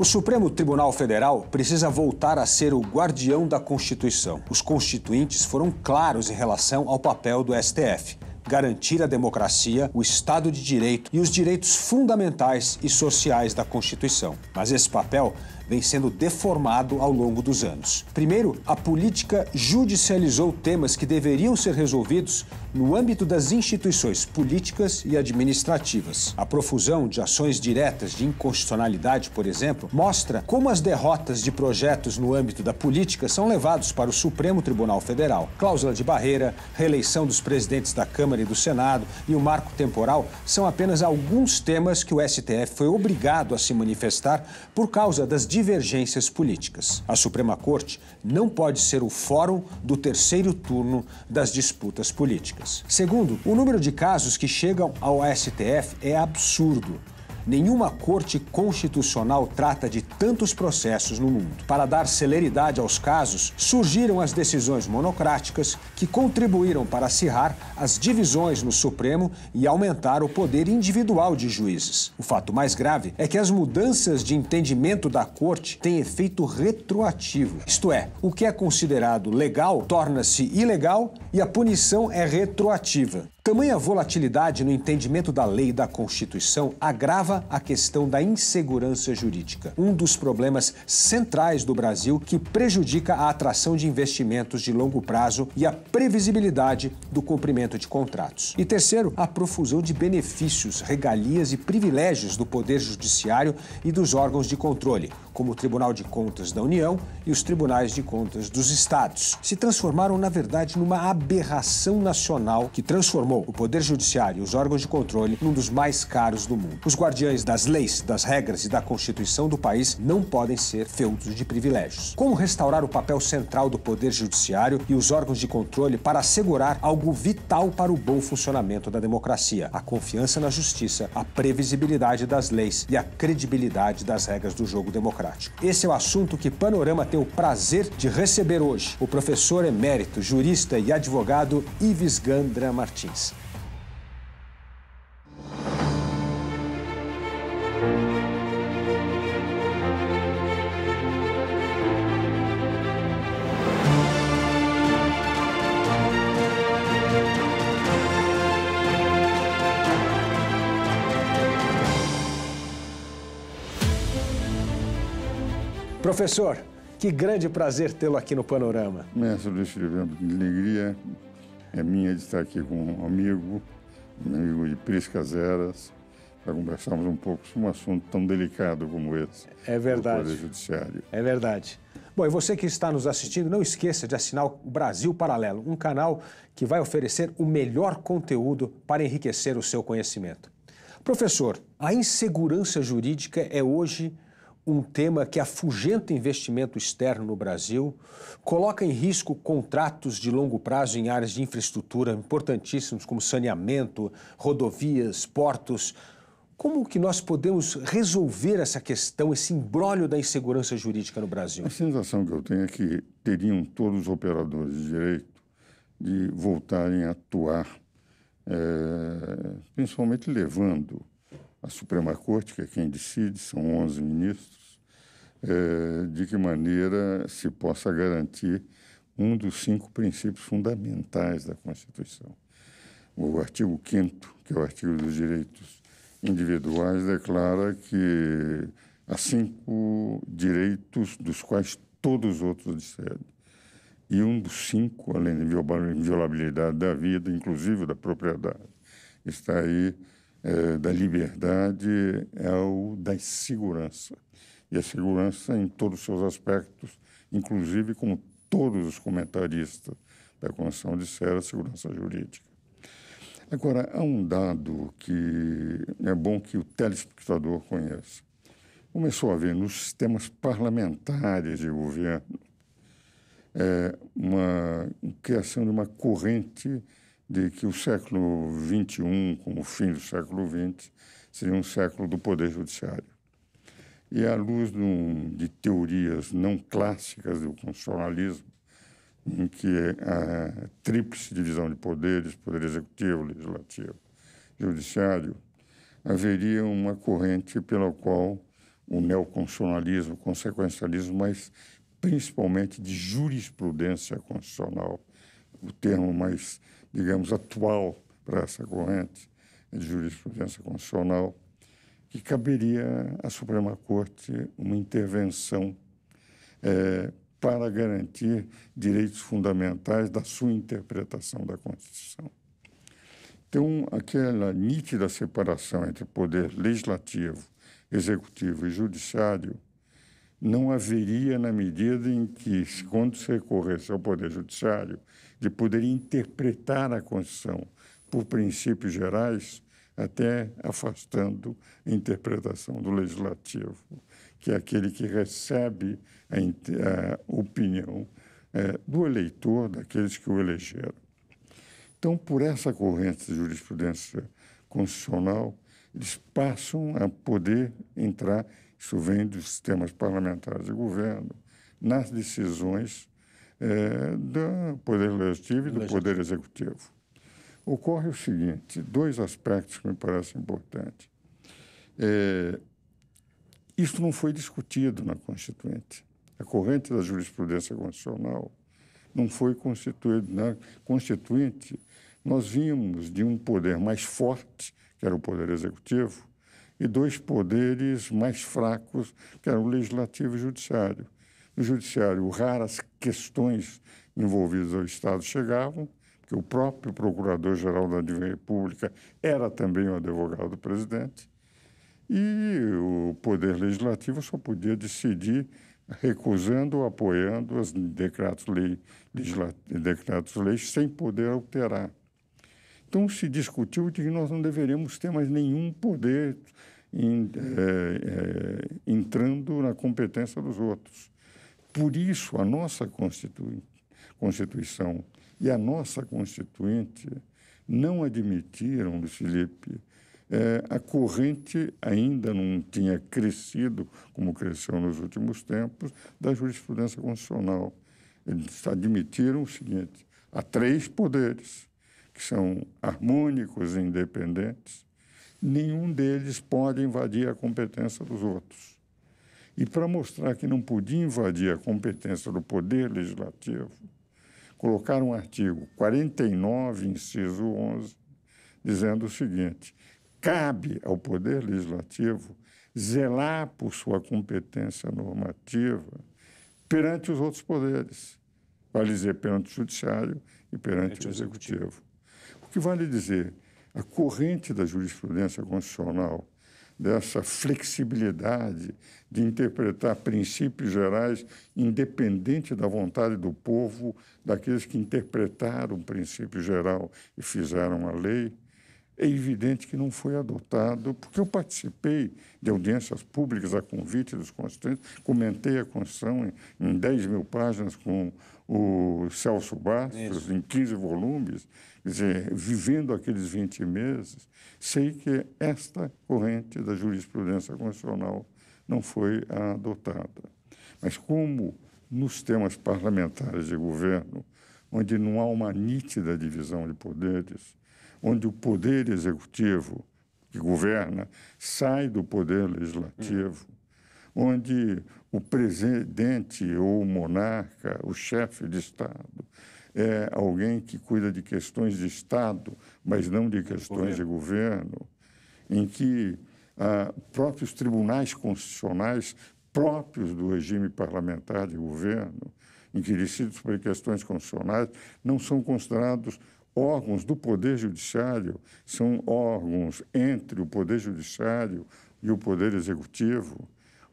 O Supremo Tribunal Federal precisa voltar a ser o guardião da Constituição. Os constituintes foram claros em relação ao papel do STF. Garantir a democracia, o Estado de Direito e os direitos fundamentais e sociais da Constituição. Mas esse papel vem sendo deformado ao longo dos anos. Primeiro, a política judicializou temas que deveriam ser resolvidos no âmbito das instituições políticas e administrativas. A profusão de ações diretas de inconstitucionalidade, por exemplo, mostra como as derrotas de projetos no âmbito da política são levados para o Supremo Tribunal Federal. Cláusula de barreira, reeleição dos presidentes da Câmara e do Senado e o marco temporal são apenas alguns temas que o STF foi obrigado a se manifestar por causa das divergências políticas. A Suprema Corte não pode ser o fórum do terceiro turno das disputas políticas. Segundo, o número de casos que chegam ao STF é absurdo. Nenhuma corte constitucional trata de tantos processos no mundo. Para dar celeridade aos casos, surgiram as decisões monocráticas que contribuíram para acirrar as divisões no Supremo e aumentar o poder individual de juízes. O fato mais grave é que as mudanças de entendimento da corte têm efeito retroativo. Isto é, o que é considerado legal torna-se ilegal e a punição é retroativa. Tamanha volatilidade no entendimento da lei e da Constituição agrava a questão da insegurança jurídica, um dos problemas centrais do Brasil que prejudica a atração de investimentos de longo prazo e a previsibilidade do cumprimento de contratos. E terceiro, a profusão de benefícios, regalias e privilégios do Poder Judiciário e dos órgãos de controle, como o Tribunal de Contas da União e os Tribunais de Contas dos Estados, se transformaram, na verdade, numa aberração nacional que transformou o Poder Judiciário e os órgãos de controle num dos mais caros do mundo. Os guardiães das leis, das regras e da Constituição do país não podem ser feudos de privilégios. Como restaurar o papel central do Poder Judiciário e os órgãos de controle para assegurar algo vital para o bom funcionamento da democracia: a confiança na justiça, a previsibilidade das leis e a credibilidade das regras do jogo democrático? democrático. Esse é o assunto que Panorama tem o prazer de receber hoje, o professor emérito, jurista e advogado Ives Gandra Martins. Professor, que grande prazer tê-lo aqui no Panorama. Mestre Luiz Filipe, alegria é minha de estar aqui com um amigo, um amigo de Priscaseras, para conversarmos um pouco sobre um assunto tão delicado como esse. É verdade. Do Poder Judiciário. É verdade. Bom, e você que está nos assistindo, não esqueça de assinar o Brasil Paralelo, um canal que vai oferecer o melhor conteúdo para enriquecer o seu conhecimento. Professor, a insegurança jurídica é hoje um tema que afugenta investimento externo no Brasil, coloca em risco contratos de longo prazo em áreas de infraestrutura importantíssimas como saneamento, rodovias, portos. Como que nós podemos resolver essa questão, esse embrólio da insegurança jurídica no Brasil? A sensação que eu tenho é que teriam todos os operadores de direito de voltarem a atuar, é, principalmente levando a Suprema Corte, que é quem decide, são 11 ministros, é, de que maneira se possa garantir um dos cinco princípios fundamentais da Constituição. O artigo 5, que é o artigo dos direitos individuais, declara que há cinco direitos dos quais todos os outros disseram. E um dos cinco, além da inviolabilidade da vida, inclusive da propriedade, está aí é, da liberdade é o da segurança. E a segurança em todos os seus aspectos, inclusive como todos os comentaristas da Constituição disseram, a segurança jurídica. Agora, há um dado que é bom que o telespectador conheça. Começou a haver nos sistemas parlamentares de governo é, uma criação de uma corrente de que o século XXI, com o fim do século XX, seria um século do poder judiciário. E à luz de, teorias não clássicas do constitucionalismo, em que é a tríplice divisão de poderes, poder executivo, legislativo, judiciário, haveria uma corrente pela qual o neoconstitucionalismo, o consequencialismo, mas principalmente de jurisprudência constitucional, o termo mais digamos, atual para essa corrente de jurisprudência constitucional, que caberia à Suprema Corte uma intervenção é, para garantir direitos fundamentais da sua interpretação da Constituição. Então, aquela nítida separação entre poder legislativo, executivo e judiciário não haveria na medida em que, quando se recorresse ao poder judiciário, de poder interpretar a Constituição por princípios gerais, até afastando a interpretação do legislativo, que é aquele que recebe a, a opinião é, do eleitor, daqueles que o elegeram. Então, por essa corrente de jurisprudência constitucional, eles passam a poder entrar, isso vem dos sistemas parlamentares de governo, nas decisões é, do Poder Legislativo e do Legislativo. Poder Executivo. Ocorre o seguinte: dois aspectos que me parecem importantes. É, isso não foi discutido na Constituinte. A corrente da jurisprudência constitucional não foi constituída. Na né? Constituinte, nós vimos de um poder mais forte, que era o Poder Executivo, e dois poderes mais fracos, que eram o Legislativo e o Judiciário no judiciário raras questões envolvidas ao Estado chegavam, que o próprio Procurador-Geral da República era também o advogado do presidente, e o Poder Legislativo só podia decidir recusando ou apoiando os decretos-leis decretos -leis, sem poder alterar. Então, se discutiu de que nós não deveríamos ter mais nenhum poder é, é, entrando na competência dos outros. Por isso, a nossa Constituição e a nossa Constituinte não admitiram, Luiz Felipe, é, a corrente ainda não tinha crescido como cresceu nos últimos tempos da jurisprudência constitucional. Eles admitiram o seguinte: há três poderes que são harmônicos e independentes, nenhum deles pode invadir a competência dos outros. E para mostrar que não podia invadir a competência do Poder Legislativo, colocaram um artigo 49, inciso 11, dizendo o seguinte: cabe ao Poder Legislativo zelar por sua competência normativa perante os outros poderes, vale dizer, perante o Judiciário e perante, perante o executivo. executivo. O que vale dizer, a corrente da jurisprudência constitucional dessa flexibilidade de interpretar princípios gerais independente da vontade do povo, daqueles que interpretaram o princípio geral e fizeram a lei, é evidente que não foi adotado, porque eu participei de audiências públicas a convite dos constituintes, comentei a Constituição em, em 10 mil páginas com o Celso Bastos, Isso. em 15 volumes, dizendo dizer, vivendo aqueles 20 meses, sei que esta corrente da jurisprudência constitucional não foi adotada. Mas como nos temas parlamentares de governo, onde não há uma nítida divisão de poderes, onde o poder executivo que governa sai do poder legislativo, hum. onde o presidente ou o monarca, o chefe de Estado, é alguém que cuida de questões de Estado, mas não de questões de governo, em que ah, próprios tribunais constitucionais, próprios do regime parlamentar de governo, inquiridos sobre questões constitucionais, não são considerados órgãos do Poder Judiciário, são órgãos entre o Poder Judiciário e o Poder Executivo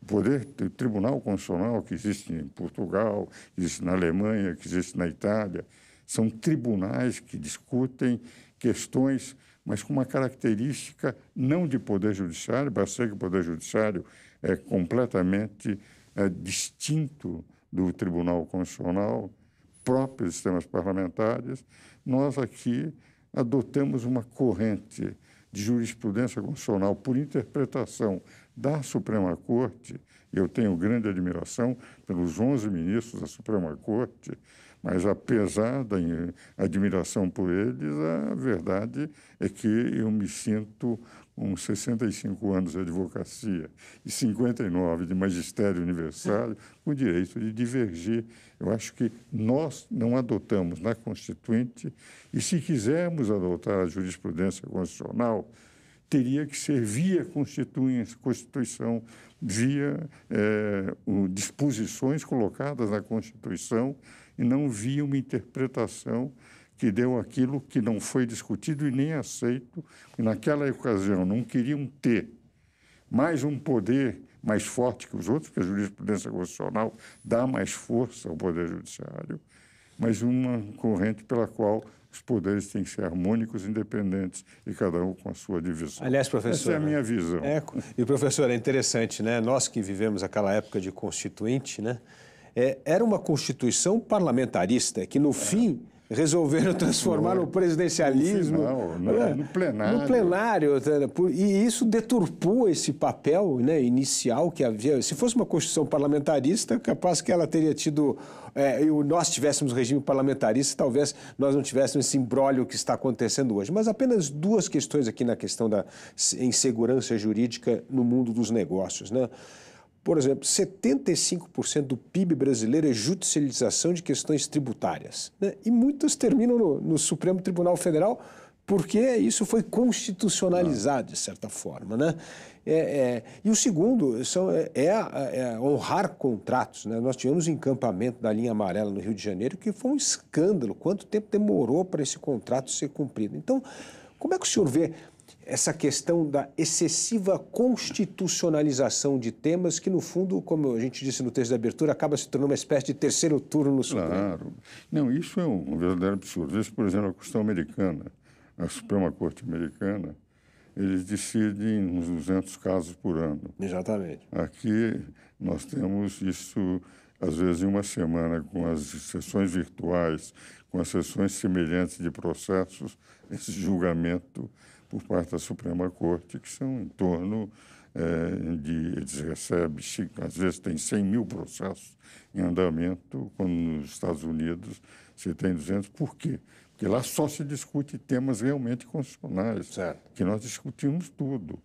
poder do Tribunal Constitucional que existe em Portugal, que existe na Alemanha, que existe na Itália, são tribunais que discutem questões, mas com uma característica não de poder judiciário, basta que o poder judiciário é completamente é, distinto do Tribunal Constitucional, próprios sistemas parlamentares, nós aqui adotamos uma corrente de jurisprudência constitucional por interpretação da Suprema Corte, eu tenho grande admiração pelos 11 ministros da Suprema Corte, mas apesar da admiração por eles, a verdade é que eu me sinto uns 65 anos de advocacia e 59 de magistério universário o direito de divergir. Eu acho que nós não adotamos na Constituinte, e se quisermos adotar a jurisprudência constitucional, teria que ser via Constituição, via é, o, disposições colocadas na Constituição, e não via uma interpretação que deu aquilo que não foi discutido e nem aceito, e naquela ocasião não queriam ter mais um poder mais forte que os outros, porque a jurisprudência constitucional dá mais força ao poder judiciário, mas uma corrente pela qual os poderes têm que ser harmônicos, independentes e cada um com a sua divisão. Aliás, professor. Essa é a minha visão. É, e professor, é interessante, né? Nós que vivemos aquela época de constituinte, né? É, era uma constituição parlamentarista que no é. fim resolveram transformar no, presidencialismo. No, final, no, né? é. no, plenário. No plenário. Tá, né? E isso deturpou esse papel né, inicial que havia. Se fosse uma Constituição parlamentarista, capaz que ela teria tido. É, e nós tivéssemos regime parlamentarista, talvez nós não tivéssemos esse imbróglio que está acontecendo hoje. Mas apenas duas questões aqui na questão da insegurança jurídica no mundo dos negócios. Né? Por exemplo, 75% do PIB brasileiro é judicialização de questões tributárias. Né? E muitas terminam no, no, Supremo Tribunal Federal porque isso foi constitucionalizado, de certa forma. Né? É, é, e o segundo são, é, é, é honrar contratos. Né? Nós tivemos o um encampamento da linha amarela no Rio de Janeiro, que foi um escândalo. Quanto tempo demorou para esse contrato ser cumprido? Então, como é que o senhor vê essa questão da excessiva constitucionalização de temas que, no fundo, como a gente disse no texto da abertura, acaba se tornando uma espécie de terceiro turno no Supremo. Claro. Não, isso é um verdadeiro absurdo. Isso, por exemplo, a questão americana, a Suprema Corte americana, eles decidem uns 200 casos por ano. Exatamente. Aqui nós temos isso, às vezes, em uma semana, com as sessões virtuais, com as sessões semelhantes de processos, esse julgamento por parte da Suprema Corte, que são em torno é, de. Eles recebem, às vezes, tem 100 mil processos em andamento, quando nos Estados Unidos você tem 200. Por quê? Porque lá só se discute temas realmente constitucionais, certo. que nós discutimos tudo.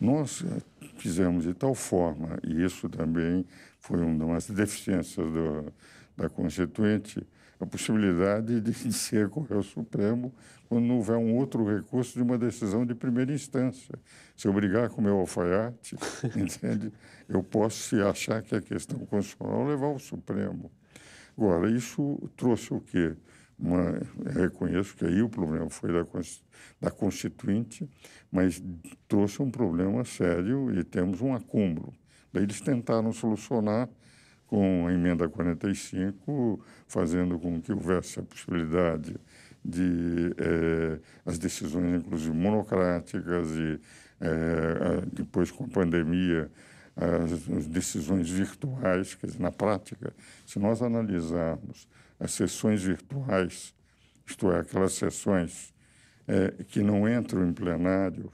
Nós eh, fizemos de tal forma, e isso também foi uma das deficiências do, da Constituinte, a possibilidade de, se recorrer ao Supremo quando não houver um outro recurso de uma decisão de primeira instância. Se eu brigar com o meu alfaiate, entende? Eu posso, se achar que é questão constitucional, levar ao Supremo. Agora, isso trouxe o quê? Uma, reconheço que aí o problema foi da, da Constituinte, mas trouxe um problema sério e temos um acúmulo. Daí eles tentaram solucionar com a emenda 45, fazendo com que houvesse a possibilidade de eh, as decisões, inclusive monocráticas, e eh, depois com a pandemia, as, as decisões virtuais, quer dizer, na prática, se nós analisarmos as sessões virtuais, isto é, aquelas sessões eh, que não entram em plenário,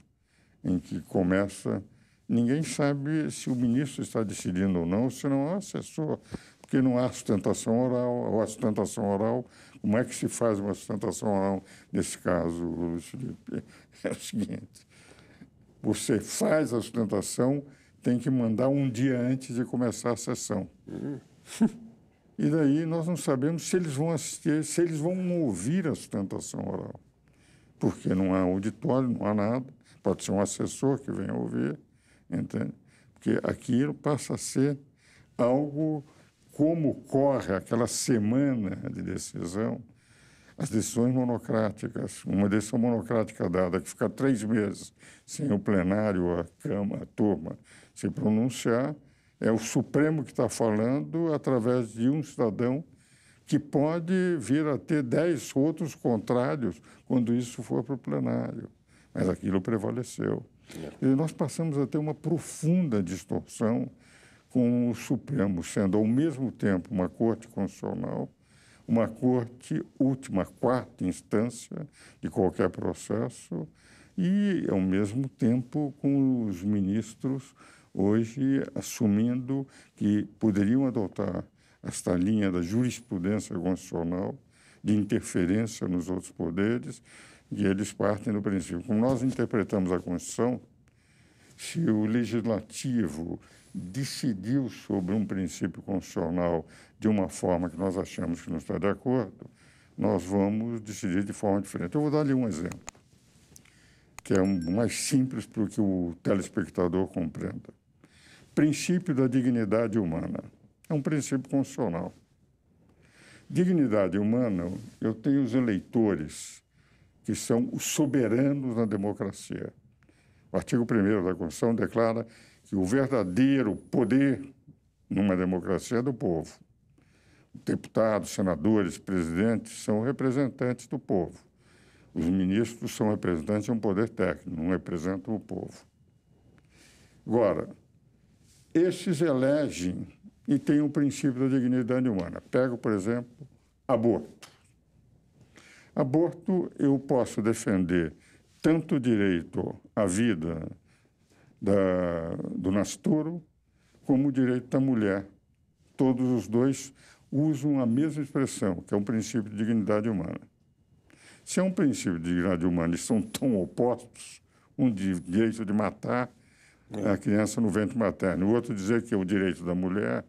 em que começa ninguém sabe se o ministro está decidindo ou não, se não há assessor, porque não há sustentação oral. A sustentação oral, como é que se faz uma sustentação oral nesse caso, Luiz Felipe? É o seguinte: você faz a sustentação, tem que mandar um dia antes de começar a sessão. Uhum. E daí nós não sabemos se eles vão assistir, se eles vão ouvir a sustentação oral, porque não há auditório, não há nada. Pode ser um assessor que venha ouvir entende? Porque aquilo passa a ser algo como corre aquela semana de decisão, as decisões monocráticas. Uma decisão monocrática dada, que fica três meses sem o plenário, a Câmara, a turma se pronunciar, é o Supremo que está falando através de um cidadão que pode vir a ter dez outros contrários quando isso for para o plenário. Mas aquilo prevaleceu. É. E nós passamos a ter uma profunda distorção com o Supremo, sendo ao mesmo tempo uma corte constitucional, uma corte última, quarta instância de qualquer processo, e ao mesmo tempo com os ministros hoje assumindo que poderiam adotar esta linha da jurisprudência constitucional de interferência nos outros poderes e eles partem do princípio. Como nós interpretamos a Constituição, se o legislativo decidiu sobre um princípio constitucional de uma forma que nós achamos que não está de acordo, nós vamos decidir de forma diferente. Eu vou dar-lhe um exemplo, que é um, mais simples para que o telespectador compreenda. Princípio da dignidade humana. É um princípio constitucional. Dignidade humana, eu tenho os eleitores que são os soberanos na democracia. O artigo 1 da Constituição declara que o verdadeiro poder numa democracia é do povo. Deputados, senadores, presidentes são representantes do povo. Os ministros são representantes de um poder técnico, não representam o povo. Agora, esses elegem e têm o um princípio da dignidade humana. Pego, por exemplo, aborto. Aborto, eu posso defender tanto o direito à vida da, do nascituro, como o direito da mulher. Todos os dois usam a mesma expressão, que é um princípio de dignidade humana. Se é um princípio de dignidade humana e são tão opostos, um direito de matar a é. criança no ventre materno, o outro dizer que é o direito da mulher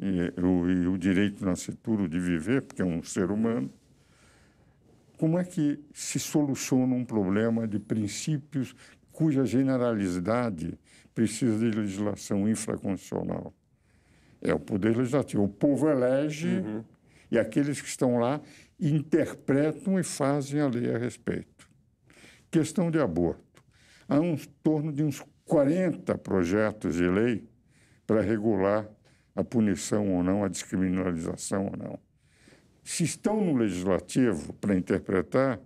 e, e, e o direito do nascituro de viver, porque é um ser humano, como é que se soluciona um problema de princípios cuja generalidade precisa de legislação infraconstitucional? É o poder legislativo. O povo elege uhum. e aqueles que estão lá interpretam e fazem a lei a respeito. Questão de aborto. Há em torno de uns 40 projetos de lei para regular a punição ou não, a descriminalização ou não se estão no legislativo para interpretar,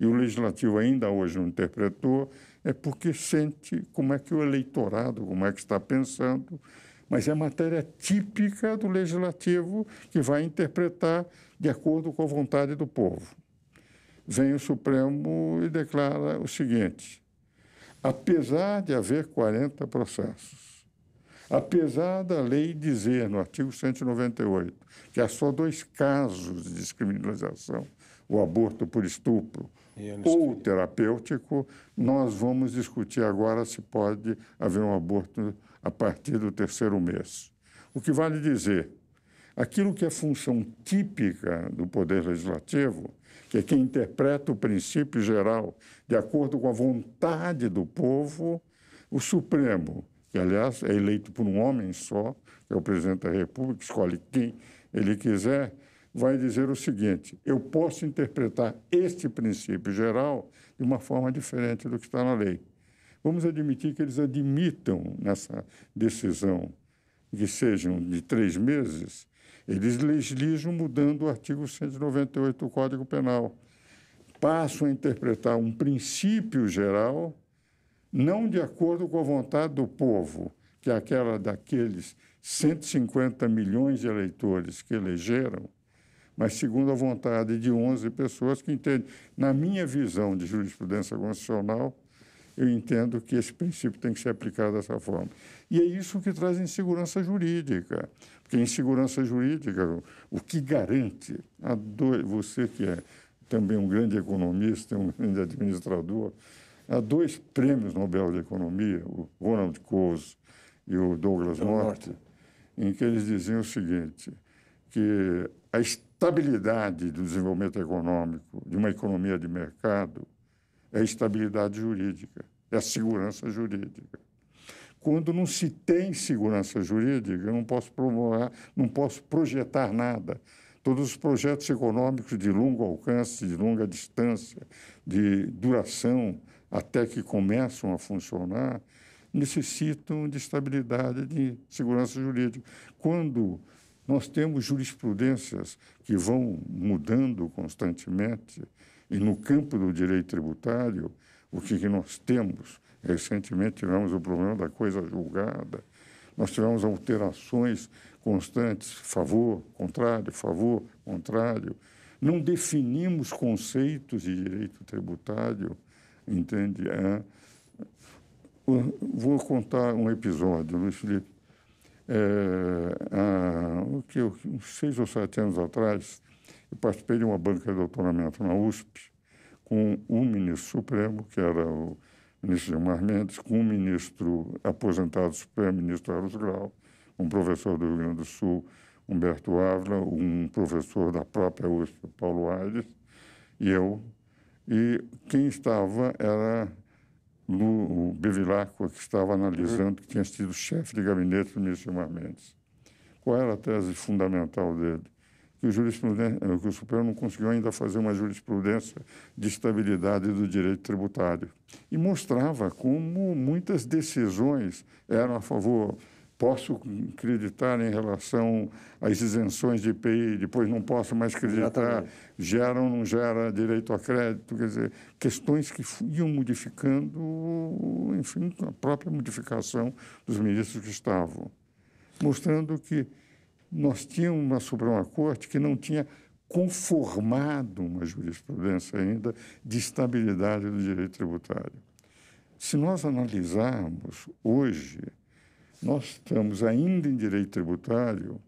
e o legislativo ainda hoje não interpretou, é porque sente como é que o eleitorado, como é que está pensando, mas é matéria típica do legislativo que vai interpretar de acordo com a vontade do povo. Vem o Supremo e declara o seguinte: apesar de haver 40 processos, Apesar da lei dizer, no artigo 198, que há só dois casos de descriminalização, o aborto por estupro ou terapêutico, nós vamos discutir agora se pode haver um aborto a partir do terceiro mês. O que vale dizer, aquilo que é função típica do Poder Legislativo, que é quem interpreta o princípio geral de acordo com a vontade do povo, o Supremo, que, aliás, é eleito por um homem só, é o presidente da República, escolhe quem ele quiser, vai dizer o seguinte: eu posso interpretar este princípio geral de uma forma diferente do que está na lei. Vamos admitir que eles admitam nessa decisão que sejam de três meses, eles legislam mudando o artigo 198 do Código Penal. Passam a interpretar um princípio geral não de acordo com a vontade do povo, que é aquela daqueles 150 milhões de eleitores que elegeram, mas segundo a vontade de 11 pessoas que entendem. Na minha visão de jurisprudência constitucional, eu entendo que esse princípio tem que ser aplicado dessa forma. E é isso que traz insegurança jurídica. Porque insegurança jurídica, o que garante a do... você que é também um grande economista, um grande administrador, Há dois prêmios Nobel de Economia, o Ronald Coase e o Douglas Norte, em que eles diziam o seguinte, que a estabilidade do desenvolvimento econômico de uma economia de mercado é a estabilidade jurídica, é a segurança jurídica. Quando não se tem segurança jurídica, eu não posso promover, não posso projetar nada. Todos os projetos econômicos de longo alcance, de longa distância, de duração, até que começam a funcionar, necessitam de estabilidade, de segurança jurídica. Quando nós temos jurisprudências que vão mudando constantemente, e no campo do direito tributário, o que, que nós temos? Recentemente tivemos o problema da coisa julgada, nós tivemos alterações constantes, favor, contrário, favor, contrário. Não definimos conceitos de direito tributário entende? É, vou contar um episódio, Luiz Felipe. É, há, o que uns seis ou sete anos atrás, eu participei de uma banca de doutoramento na USP com um ministro supremo, que era o ministro Gilmar Mendes, com um ministro aposentado supremo, ministro Carlos Grau, um professor do Rio Grande do Sul, Humberto Ávila, um professor da própria USP, Paulo Aires, e eu, e quem estava era Lu, o Bevilacqua, que estava analisando, que tinha sido chefe de gabinete do ministro Gilmar Mendes. Qual era a tese fundamental dele? Que o, eh, que o Supremo não conseguiu ainda fazer uma jurisprudência de estabilidade do direito tributário. E mostrava como muitas decisões eram a favor posso acreditar em relação às isenções de IPI, depois não posso mais acreditar, Exatamente. gera ou não gera direito a crédito, quer dizer, questões que iam modificando, enfim, a própria modificação dos ministros que estavam, mostrando que nós tínhamos uma Suprema Corte que não tinha conformado uma jurisprudência ainda de estabilidade do direito tributário. Se nós analisarmos hoje, nós estamos ainda em direito tributário,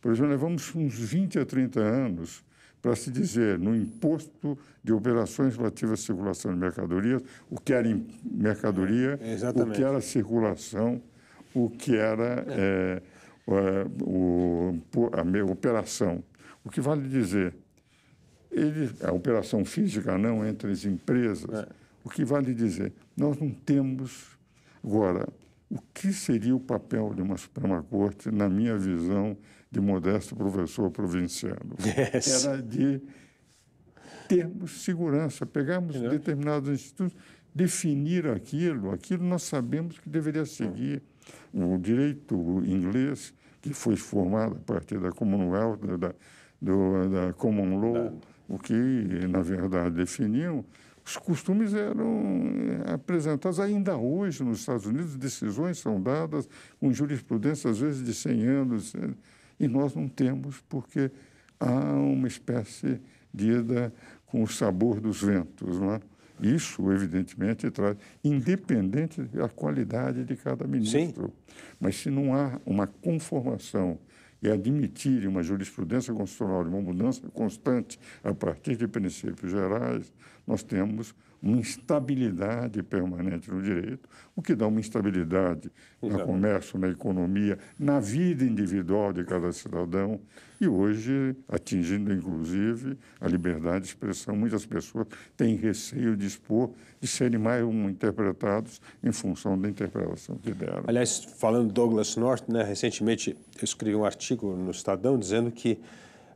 por exemplo, levamos uns 20 a 30 anos para se dizer no imposto de operações relativas à circulação de mercadorias, o que era mercadoria, é, o que era circulação, o que era é. É, o, a operação. O que vale dizer, ele, a operação física não entre as empresas, é. o que vale dizer, nós não temos agora o que seria o papel de uma Suprema Corte, na minha visão de modesto professor provinciano? Yes. Era de termos segurança, pegarmos determinados institutos, definir aquilo, aquilo nós sabemos que deveria seguir. O direito inglês, que foi formado a partir da Commonwealth, da, do, da Common Law, o que, na verdade, definiam os costumes eram eh, apresentados ainda hoje nos Estados Unidos, decisões são dadas com jurisprudência, às vezes, de 100 anos, eh, e nós não temos, porque há uma espécie de ida com o sabor dos ventos. Não é? Isso, evidentemente, traz, independente da qualidade de cada ministro. Sim. Mas se não há uma conformação e é admitirem uma jurisprudência constitucional de uma mudança constante a partir de princípios gerais, nós temos uma instabilidade permanente no direito, o que dá uma instabilidade no comércio, na economia, na vida individual de cada cidadão e hoje atingindo inclusive a liberdade de expressão. Muitas pessoas têm receio de expor, de serem mais interpretados em função da interpretação que deram. Aliás, falando Douglas North, né, recentemente eu escrevi um artigo no Estadão dizendo que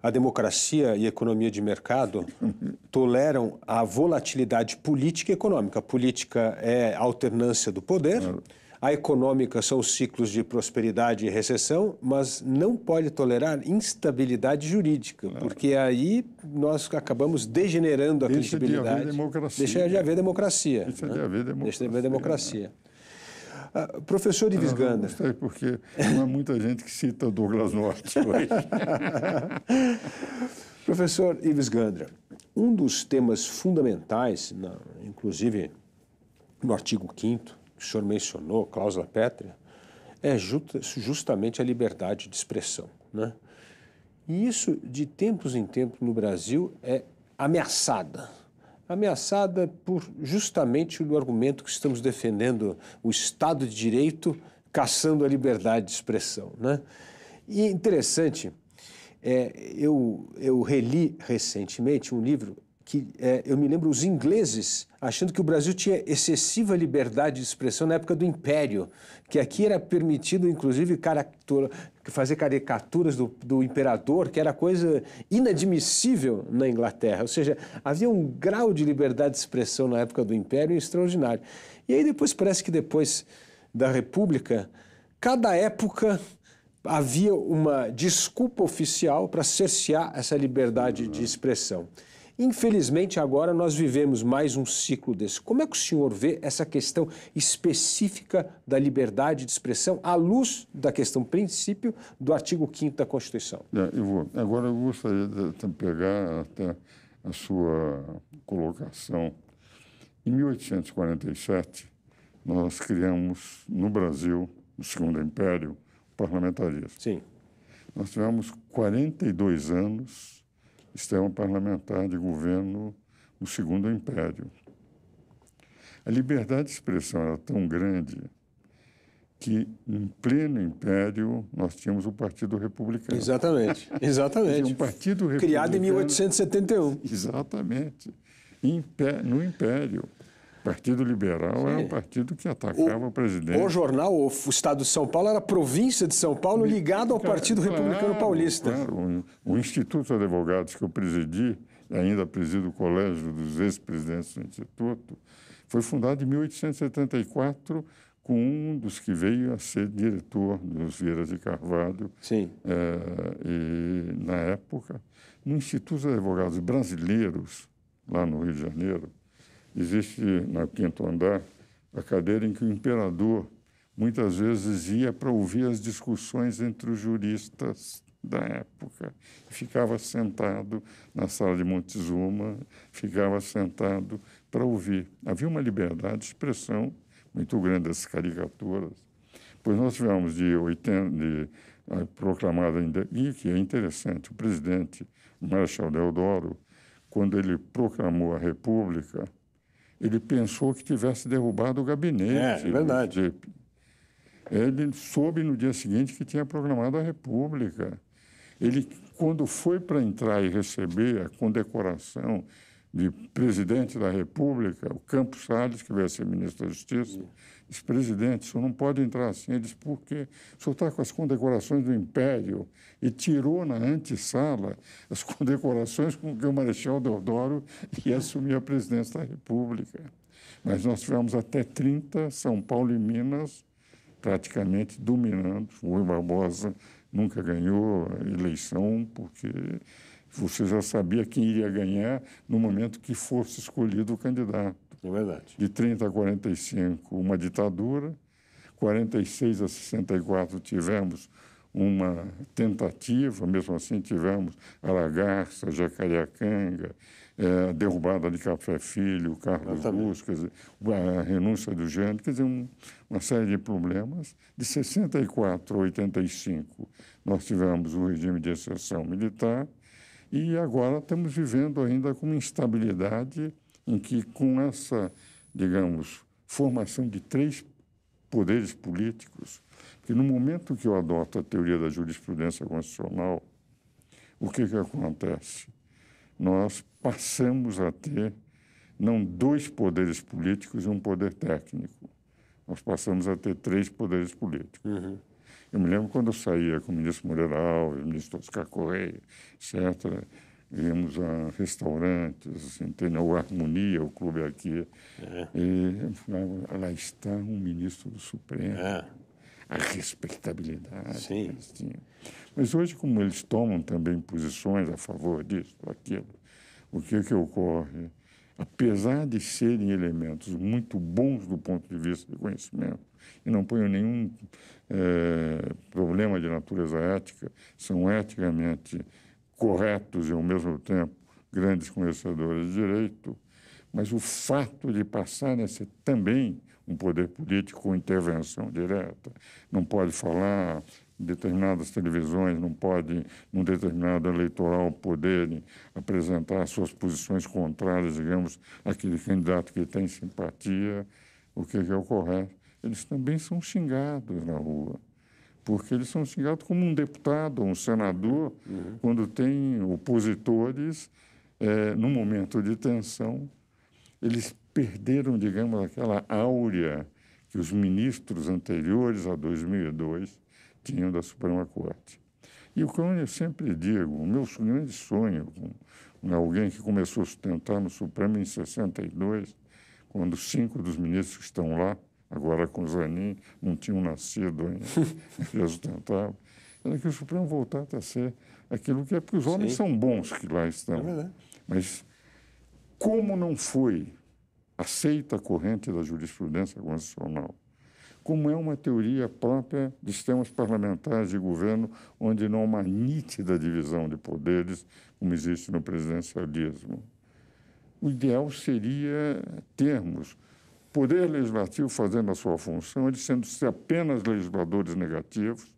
a democracia e a economia de mercado toleram a volatilidade política e econômica. A política é a alternância do poder. Claro a econômica são ciclos de prosperidade e recessão, mas não pode tolerar instabilidade jurídica, claro. porque aí nós acabamos degenerando a Deixa credibilidade. De democracia. Deixa de haver democracia. Deixa, né? de, haver democracia, Deixa de haver democracia. Né? Ah, professor Ives ah, Gandra. Não sei porque não há muita gente que cita Douglas Norte hoje. professor Ives Gandra, um dos temas fundamentais, na, inclusive no artigo 5 o senhor mencionou, cláusula pétrea, é justamente a liberdade de expressão. Né? E isso, de tempos em tempos no Brasil, é ameaçada. Ameaçada por justamente o argumento que estamos defendendo, o Estado de Direito caçando a liberdade de expressão. Né? E é interessante, é, eu, eu reli recentemente um livro que é, eu me lembro os ingleses achando que o Brasil tinha excessiva liberdade de expressão na época do Império, que aqui era permitido, inclusive, caricatura, fazer caricaturas do, do, imperador, que era coisa inadmissível na Inglaterra. Ou seja, havia um grau de liberdade de expressão na época do Império extraordinário. E aí depois parece que depois da República, cada época havia uma desculpa oficial para cercear essa liberdade de expressão. Infelizmente, agora nós vivemos mais um ciclo desse. Como é que o senhor vê essa questão específica da liberdade de expressão à luz da questão princípio do artigo 5 da Constituição? É, eu vou. Agora eu gostaria de pegar até a sua colocação. Em 1847, nós criamos no Brasil, no Segundo Império, o parlamentarismo. Sim. Nós tivemos 42 anos sistema parlamentar de governo o Segundo Império. A liberdade de expressão era tão grande que, em pleno império, nós tínhamos o Partido Republicano. Exatamente, exatamente. um Partido Republicano. Criado em 1871. Exatamente. No Império. Partido Liberal é Sim. era um partido que atacava o, o presidente. O jornal, o Estado de São Paulo, era a província de São Paulo ligada ao Partido claro, Republicano Paulista. Claro. O, Instituto de Advogados que eu presidi, ainda presido o colégio dos ex-presidentes do Instituto, foi fundado em 1874 com um dos que veio a ser diretor dos Vieiras de Carvalho. Sim. É, e, na época, no Instituto de Advogados Brasileiros, lá no Rio de Janeiro, Existe, no quinto andar, a cadeira em que o imperador muitas vezes ia para ouvir as discussões entre os juristas da época. Ficava sentado na sala de Montezuma, ficava sentado para ouvir. Havia uma liberdade de expressão muito grande dessas caricaturas. Pois nós tivemos de 80, de, a proclamada, e que é interessante, o presidente Marechal Deodoro, quando ele proclamou a República, ele pensou que tivesse derrubado o gabinete. É, é verdade. Ele soube no dia seguinte que tinha programado a República. Ele, quando foi para entrar e receber a condecoração de presidente da República, o Campos Salles, que vai ser ministro da Justiça, os presidentes, o senhor não pode entrar assim. Ele disse, por quê? O senhor está com as condecorações do Império e tirou na antessala as condecorações com que o Marechal Deodoro ia assumir a presidência da República. Mas nós tivemos até 30, São Paulo e Minas, praticamente dominando. O Rui Barbosa nunca ganhou a eleição porque você já sabia quem iria ganhar no momento que fosse escolhido o candidato. É verdade. De 30 a 45, uma ditadura. 46 a 64 tivemos uma tentativa, mesmo assim tivemos Aragarça, Jacareacanga, é, a derrubada de Café Filho, Carlos Buscas, a renúncia do Jânio, quer dizer, um, uma série de problemas. De 64 a 85, nós tivemos o regime de exceção militar e agora estamos vivendo ainda com instabilidade em que, com essa, digamos, formação de três poderes políticos, que no momento que eu adoto a teoria da jurisprudência constitucional, o que, que acontece? Nós passamos a ter não dois poderes políticos e um poder técnico. Nós passamos a ter três poderes políticos. Uhum. Eu me lembro quando eu saía com o ministro Moreira Alves, o ministro Oscar Correia, etc., íamos a restaurantes, entendeu? Assim, a Harmonia, o clube aqui. É. E né, lá está um ministro do Supremo. É. A respeitabilidade. Sim. Assim. Mas hoje, como eles tomam também posições a favor disso, aquilo, o que, é que ocorre? Apesar de serem elementos muito bons do ponto de vista de conhecimento, e não ponho nenhum é, problema de natureza ética, são eticamente corretos e, ao mesmo tempo, grandes conhecedores de direito, mas o fato de passarem a ser também um poder político com intervenção direta, não pode falar determinadas televisões não pode num determinado eleitoral, poderem apresentar suas posições contrárias, digamos, àquele candidato que tem simpatia, o que é o correto. Eles também são xingados na rua porque eles são xingados como um deputado, um senador, uhum. quando tem opositores, é, no momento de tensão, eles perderam, digamos, aquela áurea que os ministros anteriores a 2002 tinham da Suprema Corte. E o que eu sempre digo, o meu grande sonho, alguém que começou a sustentar no Supremo em 62, quando cinco dos ministros que estão lá Agora, com os Zanin, não tinham nascido ainda, eles tentavam. Era é que o Supremo voltasse a ser aquilo que é, porque os homens Sim. são bons que lá estão. É Mas como não foi aceita a corrente da jurisprudência constitucional, como é uma teoria própria de sistemas parlamentares de governo, onde não há uma nítida divisão de poderes, como existe no presidencialismo. O ideal seria termos poder legislativo fazendo a sua função, eles sendo-se apenas legisladores negativos,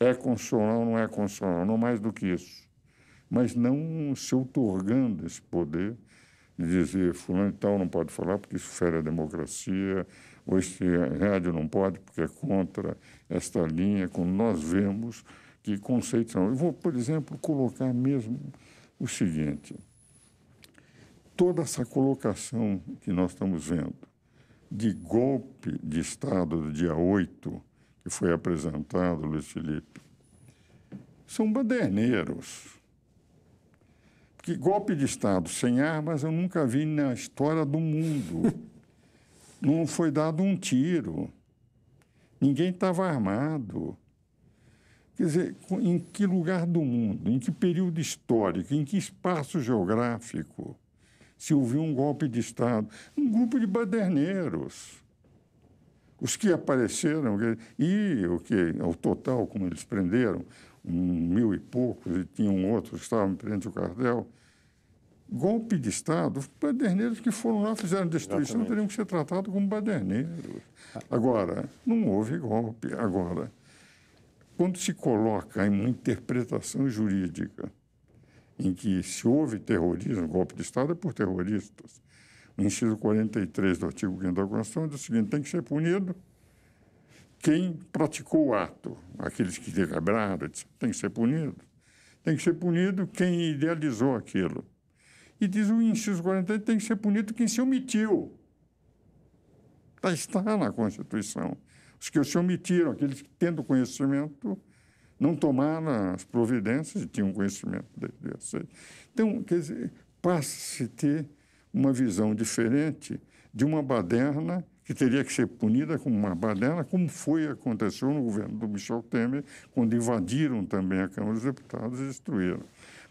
é constitucional, não é constitucional, não mais do que isso. Mas não se outorgando esse poder de dizer fulano e tal não pode falar porque isso fere a democracia, ou este rádio não pode porque é contra esta linha, como nós vemos que conceitos são. Eu vou, por exemplo, colocar mesmo o seguinte: toda essa colocação que nós estamos vendo de golpe de Estado do dia 8, que foi apresentado, Luiz Felipe, são baderneiros. Porque golpe de Estado sem armas eu nunca vi na história do mundo. Não foi dado um tiro. Ninguém estava armado. Quer dizer, em que lugar do mundo, em que período histórico, em que espaço geográfico se houve um golpe de Estado. Um grupo de baderneiros. Os que apareceram, e o que, ao total, como eles prenderam, um mil e poucos, e tinham outros que estavam prendendo o cartel, golpe de Estado, os baderneiros que foram lá, fizeram destruição, Exatamente. teriam que ser tratados como baderneiros. Agora, não houve golpe. Agora, quando se coloca em uma interpretação jurídica em que se houve terrorismo, golpe de Estado é por terroristas. O inciso 43 do artigo 5 da Constituição diz o seguinte: tem que ser punido quem praticou o ato, aqueles que celebraram, tem que ser punido. Tem que ser punido quem idealizou aquilo. E diz o inciso 43, tem que ser punido quem se omitiu. Está, está na Constituição. Os que se omitiram, aqueles que, tendo conhecimento, não tomaram as providências e tinham conhecimento disso. Então, quer dizer, passa-se a ter uma visão diferente de uma baderna que teria que ser punida como uma baderna, como foi aconteceu no governo do Michel Temer, quando invadiram também a Câmara dos Deputados e destruíram.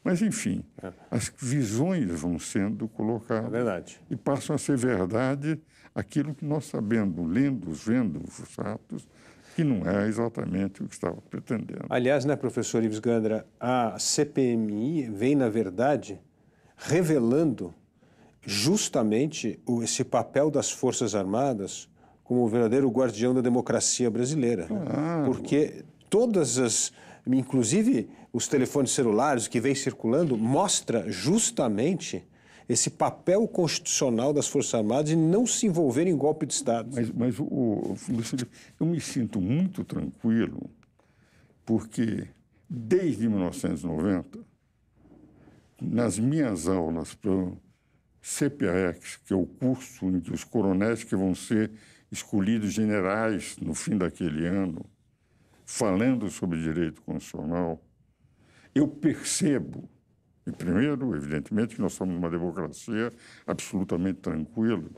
Mas, enfim, é. as visões vão sendo colocadas. É e passam a ser verdade aquilo que nós sabendo, lendo, vendo os fatos, que não é exatamente o que estava pretendendo. Aliás, né, professor Ives Gandra, a CPMI vem, na verdade, revelando justamente esse papel das Forças Armadas como o verdadeiro guardião da democracia brasileira. Claro. Ah. Porque todas as, inclusive os telefones celulares que vêm circulando, mostra justamente esse papel constitucional das Forças Armadas e não se envolver em golpe de Estado. Mas, mas o, o, eu me sinto muito tranquilo, porque desde 1990, nas minhas aulas para CPAX, que é o curso em que os coronéis que vão ser escolhidos generais no fim daquele ano, falando sobre direito constitucional, eu percebo e primeiro, evidentemente, que nós somos uma democracia absolutamente tranquila.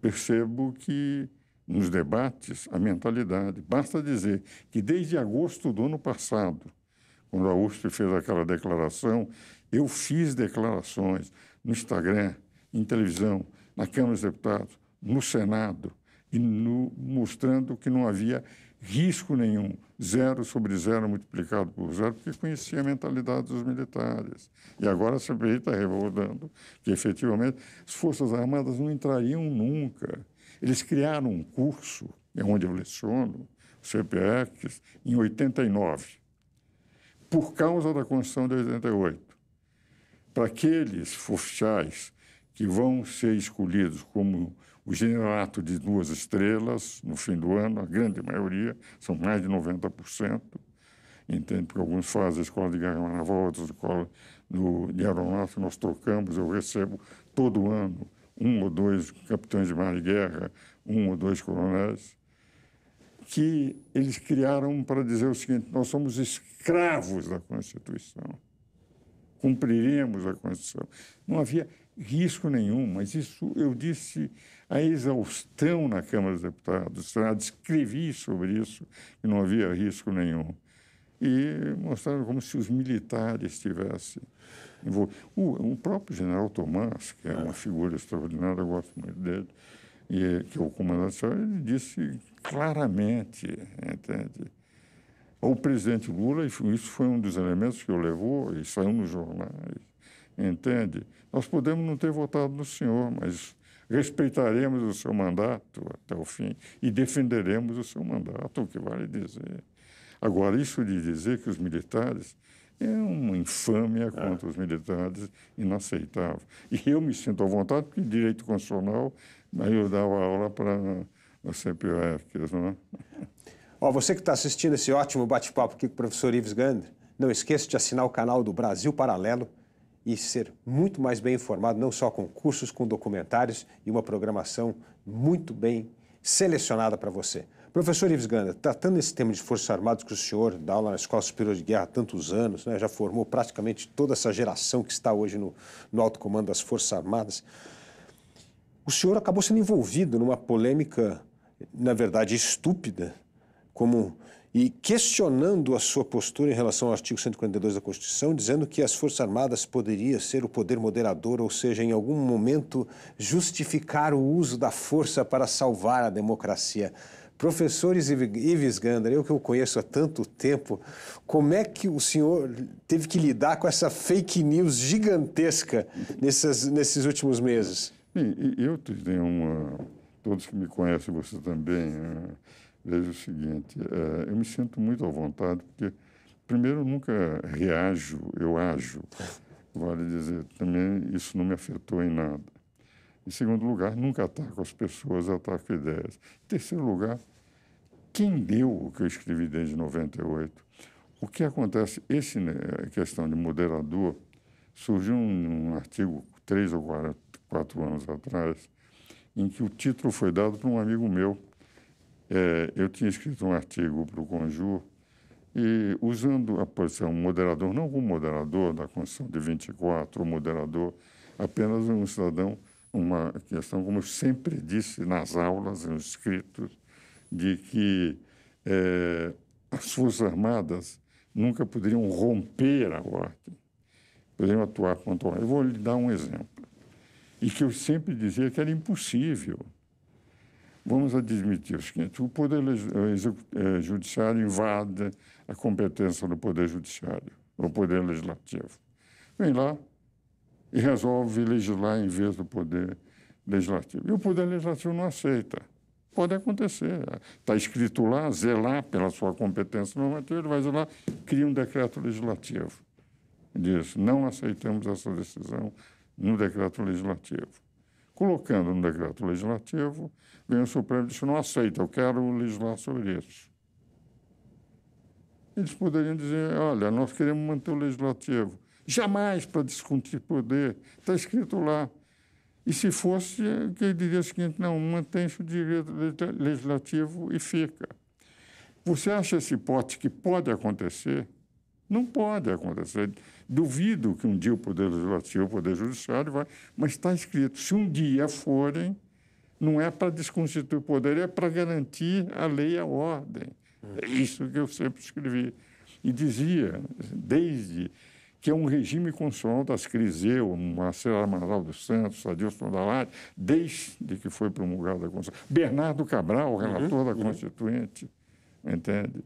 Percebo que nos debates a mentalidade. Basta dizer que desde agosto do ano passado, quando a USP fez aquela declaração, eu fiz declarações no Instagram, em televisão, na Câmara dos Deputados, no Senado, e no, mostrando que não havia risco nenhum, zero sobre zero multiplicado por zero, porque conhecia a mentalidade dos militares. E agora a CPI está revoltando que, efetivamente, as Forças Armadas não entrariam nunca. Eles criaram um curso, é onde eu leciono, o CPX, em 89, por causa da Constituição de 88. Para aqueles oficiais que vão ser escolhidos como o generalato de duas estrelas, no fim do ano, a grande maioria, são mais de 90%, entende? Porque alguns fazem a escola de guerra naval, outros escola no, de aeronáutica, nós trocamos, eu recebo todo ano um ou dois capitães de mar de guerra, um ou dois coronéis, que eles criaram para dizer o seguinte: nós somos escravos da Constituição, cumpriremos a Constituição. Não havia risco nenhum, mas isso eu disse a exaustão na Câmara dos Deputados, descrevi sobre isso que não havia risco nenhum. E mostraram como se os militares tivessem envolvidos. O, o próprio general Tomás, que é uma é. figura extraordinária, eu gosto muito dele, e, que é o comandante, ele disse claramente, entende? O presidente Lula, isso foi um dos elementos que o levou, e saiu nos jornais, entende? Nós podemos não ter votado no senhor, mas respeitaremos o seu mandato até o fim e defenderemos o seu mandato, o que vale dizer. Agora, isso de dizer que os militares é uma infâmia é. contra é. os militares inaceitável. E eu me sinto à vontade, porque direito constitucional, aí eu dava aula para o CPOF. Né? Ó, você que está assistindo esse ótimo bate-papo aqui com o professor Ives Gandra, não esqueça de assinar o canal do Brasil Paralelo e ser muito mais bem informado, não só com cursos, com documentários e uma programação muito bem selecionada para você. Professor Ives Ganda, tratando esse tema de Forças Armadas que o senhor dá aula na Escola Superior de Guerra há tantos anos, né, já formou praticamente toda essa geração que está hoje no, no alto comando das Forças Armadas, o senhor acabou sendo envolvido numa polêmica, na verdade, estúpida, como e questionando a sua postura em relação ao artigo 142 da Constituição, dizendo que as Forças Armadas poderia ser o poder moderador, ou seja, em algum momento justificar o uso da força para salvar a democracia. Professores Ives Gandra, eu que o conheço há tanto tempo, como é que o senhor teve que lidar com essa fake news gigantesca nesses, nesses últimos meses? Bem, eu tenho uma. Todos que me conhecem, você também. Né? veja o seguinte: é, eu me sinto muito à vontade, porque, primeiro, eu nunca reajo, eu ajo. Vale dizer, também isso não me afetou em nada. Em segundo lugar, nunca ataco as pessoas, ataco ideias. Em terceiro lugar, quem deu o que eu escrevi desde 98? O que acontece? Essa né, questão de moderador surgiu num, num artigo três ou quatro, quatro anos atrás, em que o título foi dado para um amigo meu, é, eu tinha escrito um artigo para o Conjur e, usando a posição moderador, não como moderador da Constituição de 24, moderador, apenas um cidadão, uma questão, como eu sempre disse nas aulas, nos escritos, de que é, as Forças Armadas nunca poderiam romper a ordem, poderiam atuar contra a ordem. Eu vou lhe dar um exemplo. E que eu sempre dizia que era impossível Vamos admitir o seguinte: o Poder eh, eh, Judiciário invade a competência do Poder Judiciário, o Poder Legislativo. Vem lá e resolve legislar em vez do Poder Legislativo. E o Poder Legislativo não aceita. Pode acontecer. Está escrito lá, zelar pela sua competência normativa, ele vai zelar, cria um decreto legislativo. Diz: não aceitamos essa decisão no decreto legislativo colocando no decreto legislativo, vem o Supremo e diz: não aceita, eu quero legislar sobre isso. Eles poderiam dizer, olha, nós queremos manter o legislativo. Jamais para discutir poder, está escrito lá. E se fosse, que ele diria o seguinte, não, mantém-se o direito legislativo e fica. Você acha essa hipótese que pode acontecer? Não pode acontecer. Duvido que um dia o Poder Legislativo, o Poder Judiciário vai, mas está escrito, se um dia forem, não é para desconstituir o poder, é para garantir a lei e a ordem. É isso que eu sempre escrevi. E dizia, desde que é um regime constitucional das Criseu, Marcelo Amaral dos Santos, Adilson Dalari, desde que foi promulgada a Constituição. Bernardo Cabral, relator uhum, da uhum. Constituinte, uhum. entende?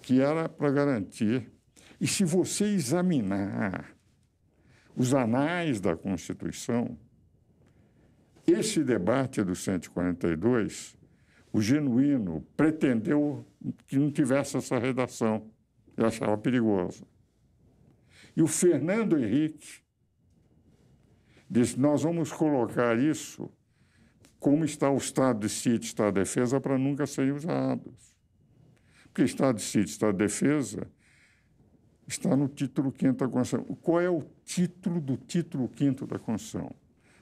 Que era para garantir e se você examinar os anais da Constituição, esse debate do 142, o genuíno pretendeu que não tivesse essa redação. Eu achava perigoso. E o Fernando Henrique disse: Nós vamos colocar isso como está o Estado de sítio, Estado de defesa, para nunca serem usados. Porque Estado de sítio, Estado de defesa está no título quinto da Constituição. Qual é o título do título quinto da Constituição?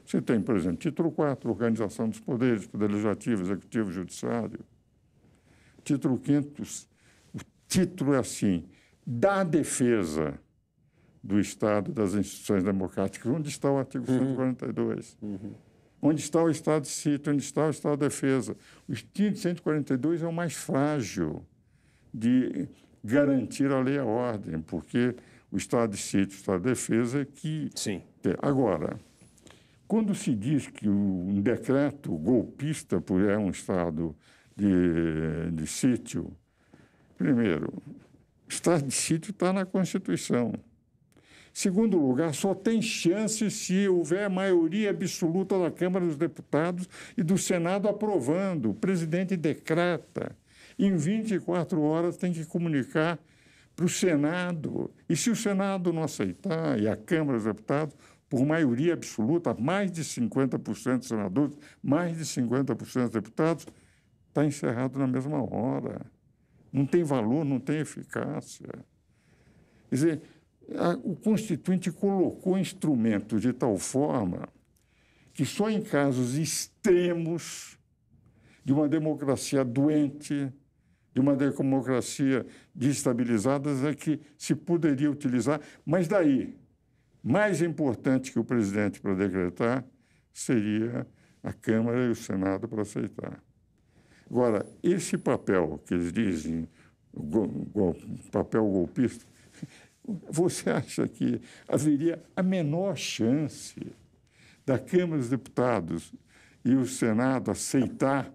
Você tem, por exemplo, título 4, organização dos poderes, poder legislativo, executivo, judiciário. Título quinto o título é assim, da defesa do Estado, das instituições democráticas. Onde está o artigo 142? Uhum. uhum. Onde está o Estado de sítio? Onde está o Estado de defesa? O artigo 142 é o mais frágil de garantir a lei e a ordem, porque o Estado de sítio, o Estado de defesa é que... Sim. Agora, quando se diz que um decreto golpista é um Estado de, de sítio, primeiro, Estado de sítio está na Constituição. Segundo lugar, só tem chance se houver maioria absoluta da Câmara dos Deputados e do Senado aprovando. O presidente decreta em 24 horas tem que comunicar para o Senado. E se o Senado não aceitar, e a Câmara dos Deputados, por maioria absoluta, mais de 50% de senadores, mais de 50% de deputados, está encerrado na mesma hora. Não tem valor, não tem eficácia. Quer dizer, a, o Constituinte colocou instrumentos de tal forma que só em casos extremos de uma democracia doente, de uma democracia destabilizada é que se poderia utilizar. Mas daí, mais importante que o presidente para decretar seria a Câmara e o Senado para aceitar. Agora, esse papel que eles dizem, go, go, papel golpista, você acha que haveria a menor chance da Câmara dos Deputados e o Senado aceitar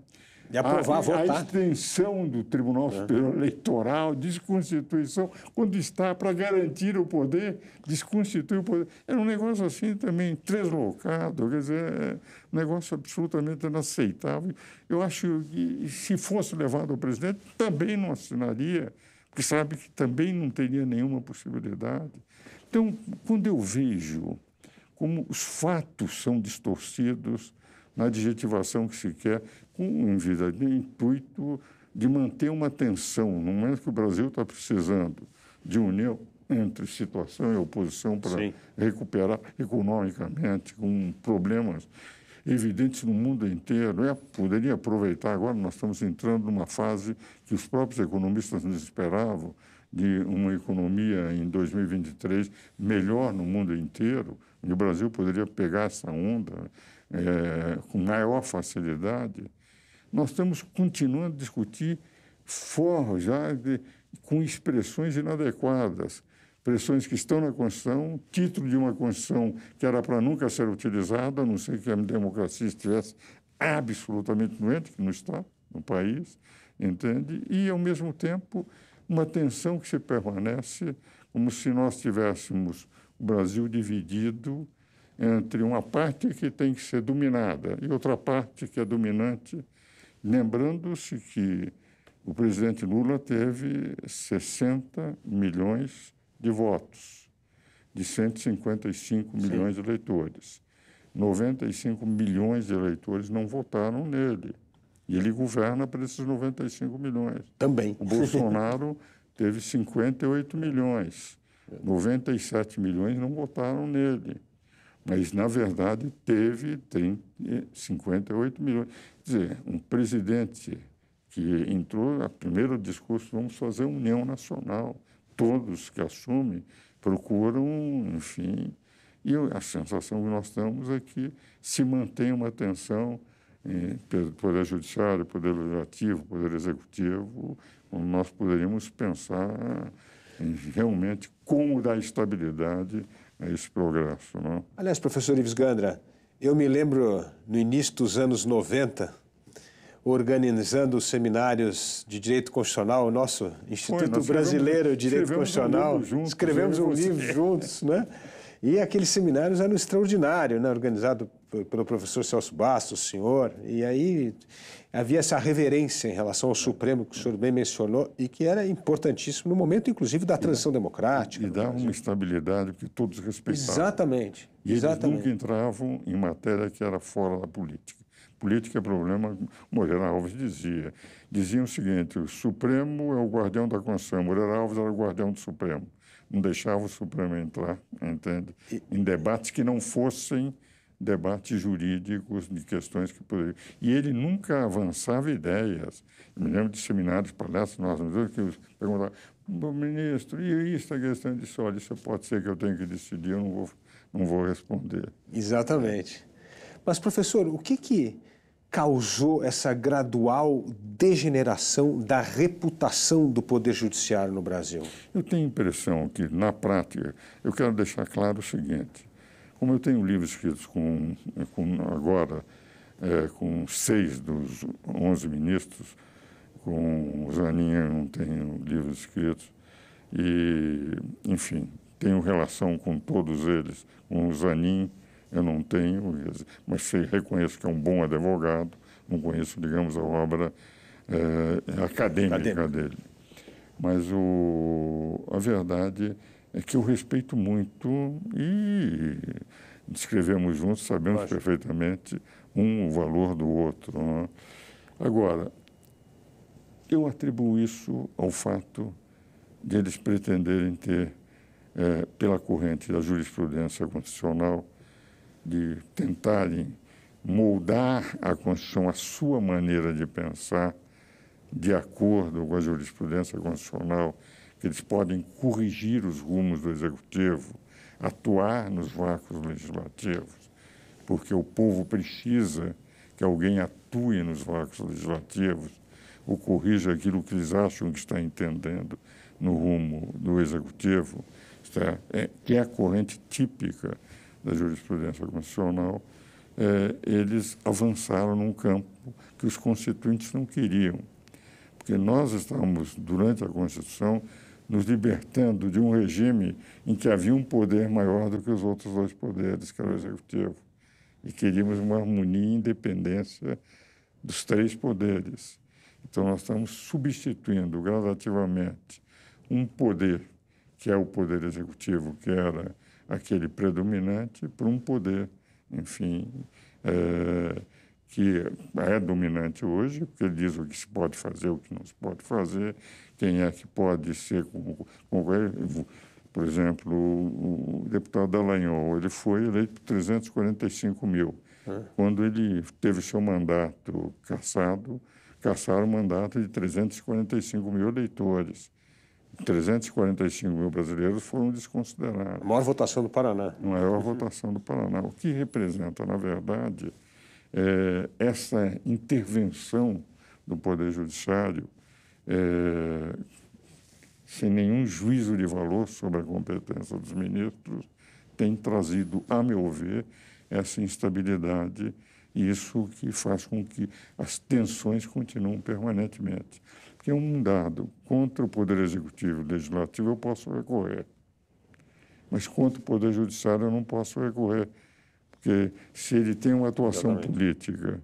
de aprovar, ah, a, votar. A extensão do Tribunal Superior uhum. Eleitoral, desconstituição, quando está para garantir o poder, desconstitui o poder. Era um negócio assim também deslocado quer dizer, é um negócio absolutamente inaceitável. Eu acho que se fosse levado ao presidente, também não assinaria, porque sabe que também não teria nenhuma possibilidade. Então, quando eu vejo como os fatos são distorcidos, na adjetivação que se quer, com o vida de intuito de manter uma tensão. No momento que o Brasil está precisando de união entre situação e oposição para recuperar economicamente, com problemas evidentes no mundo inteiro. Eu é, poderia aproveitar agora, nós estamos entrando numa fase que os próprios economistas nos esperavam, de uma economia em 2023 melhor no mundo inteiro, e o Brasil poderia pegar essa onda. Né? é, com maior facilidade, nós estamos continuando a discutir forjas já com expressões inadequadas, expressões que estão na Constituição, título de uma Constituição que era para nunca ser utilizada, a não ser que a democracia estivesse absolutamente doente, que não está no país, entende? E, ao mesmo tempo, uma tensão que se permanece como se nós tivéssemos o Brasil dividido entre uma parte que tem que ser dominada e outra parte que é dominante. Lembrando-se que o presidente Lula teve 60 milhões de votos, de 155 milhões Sim. de eleitores. 95 milhões de eleitores não votaram nele. E ele governa para esses 95 milhões. Também. O Bolsonaro teve 58 milhões. 97 é. milhões não votaram nele. Mas, na verdade, teve 30, 58 milhões. Quer dizer, um presidente que entrou, a primeiro discurso, vamos fazer união nacional. Todos que assumem procuram, enfim. E a sensação que nós temos é que se mantém uma tensão entre eh, poder judiciário, poder legislativo, poder executivo, onde nós poderíamos pensar em eh, realmente como dar estabilidade esse progresso. Né? Aliás, professor Ives Gandra, eu me lembro no início dos anos 90, organizando seminários de direito constitucional, o nosso Instituto Foi, Brasileiro de Direito Constitucional, um juntos, escrevemos né? um livro juntos, né? E aqueles seminários eram extraordinários, né? organizado pelo professor Celso Bastos, senhor, e aí havia essa reverência em relação ao Supremo, que o senhor bem mencionou, e que era importantíssimo no momento, inclusive, da transição democrática. E dá uma estabilidade que todos respeitavam. Exatamente. E eles exatamente. nunca entravam em matéria que era fora da política. Política é problema, Moreira Alves dizia. dizia o seguinte, o Supremo é o guardião da Constituição, Moreira Alves era o guardião do Supremo não deixava o suplementar, entende? Em debates que não fossem debates jurídicos de questões que poderiam. E ele nunca avançava ideias. Eu me lembro de seminários, palestras, nós que perguntavam, ministro, e isso a é questão de olha, isso pode ser que eu tenha que decidir, eu não vou, não vou responder. Exatamente. Mas, professor, o que que causou essa gradual degeneração da reputação do Poder Judiciário no Brasil? Eu tenho a impressão que, na prática, eu quero deixar claro o seguinte: como eu tenho livros escritos com, com agora, é, com seis dos onze ministros, com o Zaninha não tenho livros escritos, e, enfim, tenho relação com todos eles, com o Zanin eu não tenho, mas sei, reconheço que é um bom advogado, não conheço, digamos, a obra é, acadêmica, acadêmica dele. Mas o, a verdade é que eu respeito muito e descrevemos juntos, sabemos Acho. perfeitamente um o valor do outro. É? Agora, eu atribuo isso ao fato de eles pretenderem ter, é, pela corrente da jurisprudência constitucional, de tentarem moldar a Constituição à sua maneira de pensar, de acordo com a jurisprudência constitucional, que eles podem corrigir os rumos do Executivo, atuar nos vácuos legislativos, porque o povo precisa que alguém atue nos vácuos legislativos ou corrija aquilo que eles acham que está entendendo no rumo do Executivo, está, é, que é a corrente típica da jurisprudência constitucional, eh, eles avançaram num campo que os constituintes não queriam. Porque nós estávamos, durante a Constituição, nos libertando de um regime em que havia um poder maior do que os outros dois poderes, que era o executivo. E queríamos uma harmonia e independência dos três poderes. Então, nós estamos substituindo gradativamente um poder, que é o poder executivo, que era aquele predominante para um poder, enfim, é, que é dominante hoje, porque ele diz o que se pode fazer, o que não se pode fazer, quem é que pode ser, como, como por exemplo, o, deputado Alanhol, ele foi eleito por 345 mil. É. Quando ele teve seu mandato cassado, cassaram o mandato de 345 mil eleitores. 345 mil brasileiros foram desconsiderados. A maior votação do Paraná. A maior votação do Paraná. O que representa, na verdade, é, essa intervenção do Poder Judiciário é, sem nenhum juízo de valor sobre a competência dos ministros, tem trazido, a meu ver, essa instabilidade e isso que faz com que as tensões continuem permanentemente que um dado contra o Poder Executivo e Legislativo eu posso recorrer, mas contra o Poder Judiciário eu não posso recorrer, porque se ele tem uma atuação Exatamente. política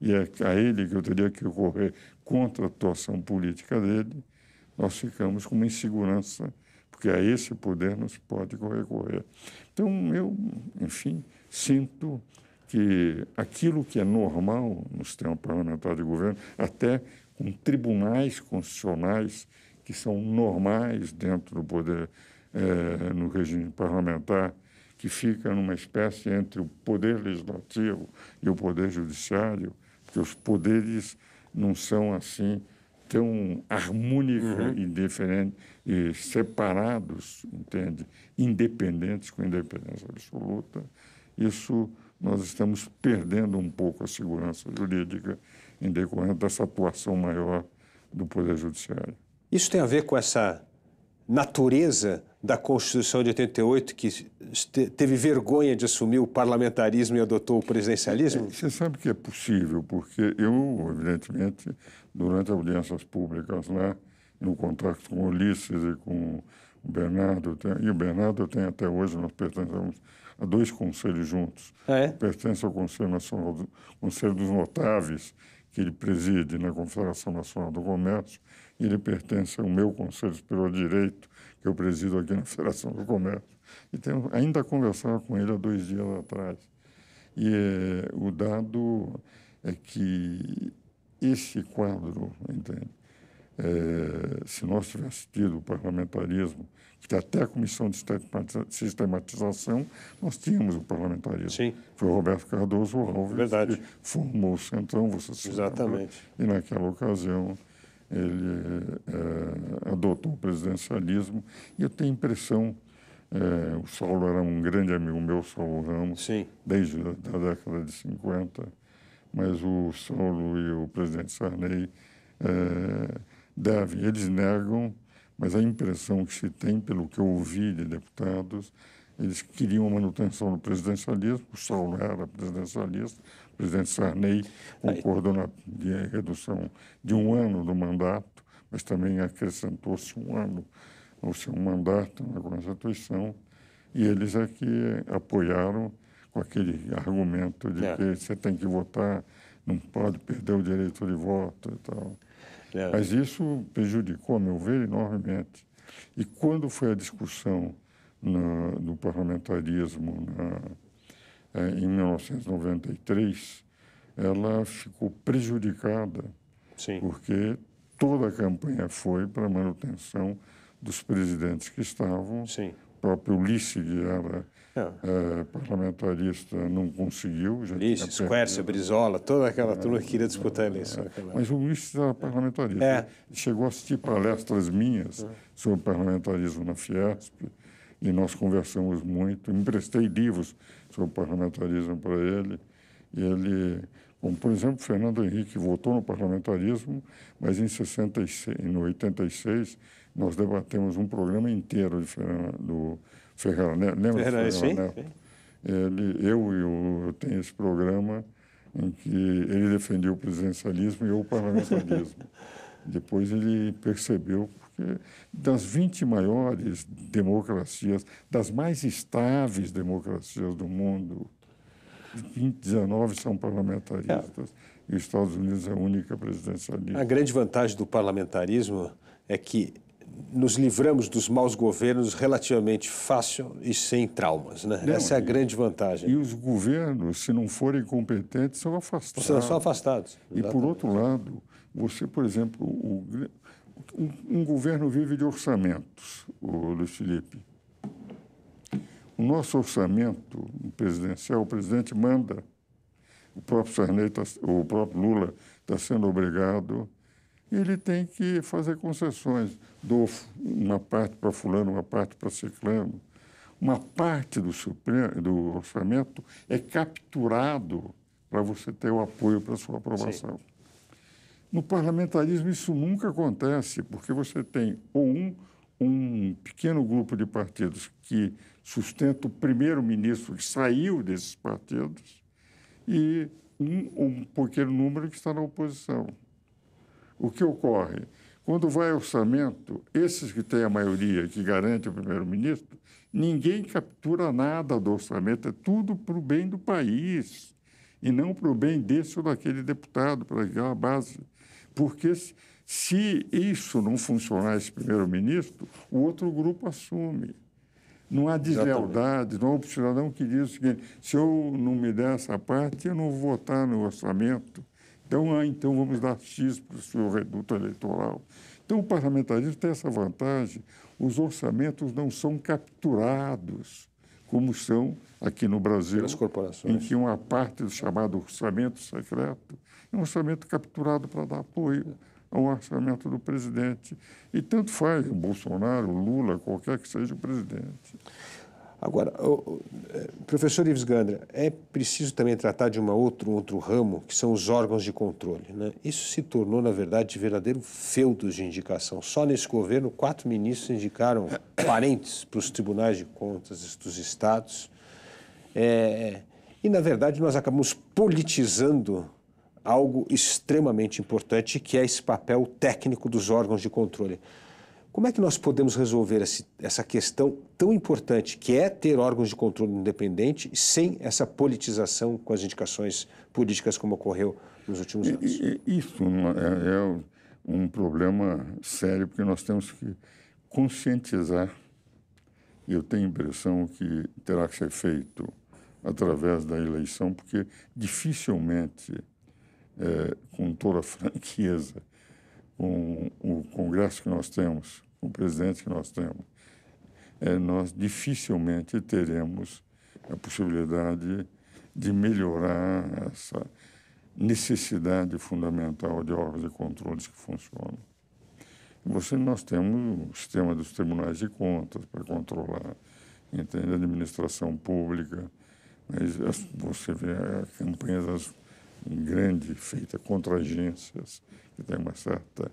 e é a ele que eu teria que recorrer contra a atuação política dele, nós ficamos com uma insegurança, porque a esse poder não se pode recorrer. Então, eu, enfim, sinto que aquilo que é normal no sistema parlamentar de governo, até com tribunais constitucionais que são normais dentro do poder, é, no regime parlamentar, que fica numa espécie entre o poder legislativo e o poder judiciário, que os poderes não são assim tão harmônicos uhum. e, diferentes, e separados, entende? Independentes com independência absoluta. Isso nós estamos perdendo um pouco a segurança jurídica em decorrência dessa atuação maior do Poder Judiciário. Isso tem a ver com essa natureza da Constituição de 88 que teve vergonha de assumir o parlamentarismo e adotou o presidencialismo? É, você sabe que é possível, porque eu, evidentemente, durante audiências públicas lá, né, no contato com o Ulisses e com o Bernardo, e o Bernardo tem até hoje, nós pertencemos a dois conselhos juntos. Ah, é? Pertence ao Conselho Nacional, Conselho dos Notáveis, que ele preside na Confederação Nacional do Comércio, e ele pertence ao meu Conselho Superior de Direito, que eu presido aqui na Federação do Comércio. E tenho, ainda conversado com ele há dois dias atrás. E é, o dado é que esse quadro, entende? é, se nós tivéssemos tido o parlamentarismo, que até a comissão de sistematização, nós tínhamos o parlamentarismo. Sim. Foi o Roberto Cardoso Alves Verdade. que formou o Centrão, você sabe. Exatamente. E naquela ocasião ele é, adotou o presidencialismo e eu tenho a impressão é, o Saulo era um grande amigo meu, Saulo Ramos, Sim. desde a da década de 50, mas o Saulo e o presidente Sarney é, devem, eles negam, mas a impressão que se tem, pelo que eu ouvi de deputados, eles queriam a manutenção do presidencialismo, o Saulo era presidencialista, o presidente Sarney concordou na de redução de um ano do mandato, mas também acrescentou-se um ano ao seu mandato na Constituição, e eles é que apoiaram com aquele argumento de é. que você tem que votar, não pode perder o direito de voto e tal. É. Mas isso prejudicou, a meu ver, enormemente. E quando foi a discussão na, do parlamentarismo na, é, em 1993, ela ficou prejudicada, Sim. porque toda a campanha foi para a manutenção dos presidentes que estavam. Sim. O próprio Ulisse, que era é, eh, parlamentarista não conseguiu. Já Ulisses, Quércio, Brizola, toda aquela é. turma que queria disputar a eleição. Aquela... Mas o Ulisses era parlamentarista. É. Chegou a assistir palestras minhas hum. sobre parlamentarismo na Fiesp e nós conversamos muito. Emprestei livros sobre parlamentarismo para ele. E ele, como por exemplo, Fernando Henrique votou no parlamentarismo, mas em 66, no 86 nós debatemos um programa inteiro de Fernando, do Ferranel, né? lembra Ferranel? Ferranel? Sim, sim. Ele, eu e eu tenho esse programa em que ele defendia o presidencialismo e eu o parlamentarismo. Depois ele percebeu porque das 20 maiores democracias, das mais estáveis democracias do mundo, 19 são parlamentaristas. É. E os Estados Unidos é a única presidencialista. A grande vantagem do parlamentarismo é que nos livramos dos maus governos relativamente fácil e sem traumas. Né? Não, Essa é a grande vantagem. E os governos, se não forem competentes, são afastados. São, afastados. Exatamente. E, por outro lado, você, por exemplo, o, um, um, governo vive de orçamentos, Luiz Felipe. O nosso orçamento presidencial, o presidente manda. O próprio Sarney, tá, o próprio Lula está sendo obrigado ele tem que fazer concessões. Dou uma parte para fulano, uma parte para ciclano. Uma parte do, supremo, do orçamento é capturado para você ter o apoio para sua aprovação. Sim. No parlamentarismo isso nunca acontece, porque você tem ou um, um pequeno grupo de partidos que sustenta o primeiro-ministro que saiu desses partidos e um, um pequeno número que está na oposição o que ocorre? Quando vai orçamento, esses que têm a maioria, que garante o primeiro-ministro, ninguém captura nada do orçamento, é tudo para o bem do país e não para o bem desse ou daquele deputado, para aquela base. Porque se isso não funcionar, esse primeiro-ministro, o outro grupo assume. Não há deslealdade, não há um cidadão que diz o seguinte: se eu não me der essa parte, eu não vou votar no orçamento. Então, ah, então vamos dar X para o seu reduto eleitoral. Então, o parlamentarismo tem essa vantagem: os orçamentos não são capturados, como são aqui no Brasil, corporações. em que uma parte do chamado orçamento secreto é um orçamento capturado para dar apoio ao orçamento do presidente. E tanto faz Bolsonaro, Lula, qualquer que seja o presidente. Agora, o, o, é, professor Ives Gandra, é preciso também tratar de uma outro, outro ramo, que são os órgãos de controle. Né? Isso se tornou, na verdade, verdadeiro feudos de indicação. Só nesse governo, quatro ministros indicaram parentes para os tribunais de contas dos estados. É, e, na verdade, nós acabamos politizando algo extremamente importante, que é esse papel técnico dos órgãos de controle. Como é que nós podemos resolver esse, essa questão tão importante, que é ter órgãos de controle independente, sem essa politização com as indicações políticas como ocorreu nos últimos anos? Isso né, é, é um problema sério, porque nós temos que conscientizar. Eu tenho a impressão que terá que ser feito através da eleição, porque dificilmente, é, com toda franqueza, com o Congresso que nós temos, com o presidente que nós temos, é, nós dificilmente teremos a possibilidade de melhorar essa necessidade fundamental de órgãos de controles que funcionam. Você, nós temos o sistema dos tribunais de contas para controlar, entende, a administração pública, mas você vê a campanha das grande feita contra agências, que tem uma certa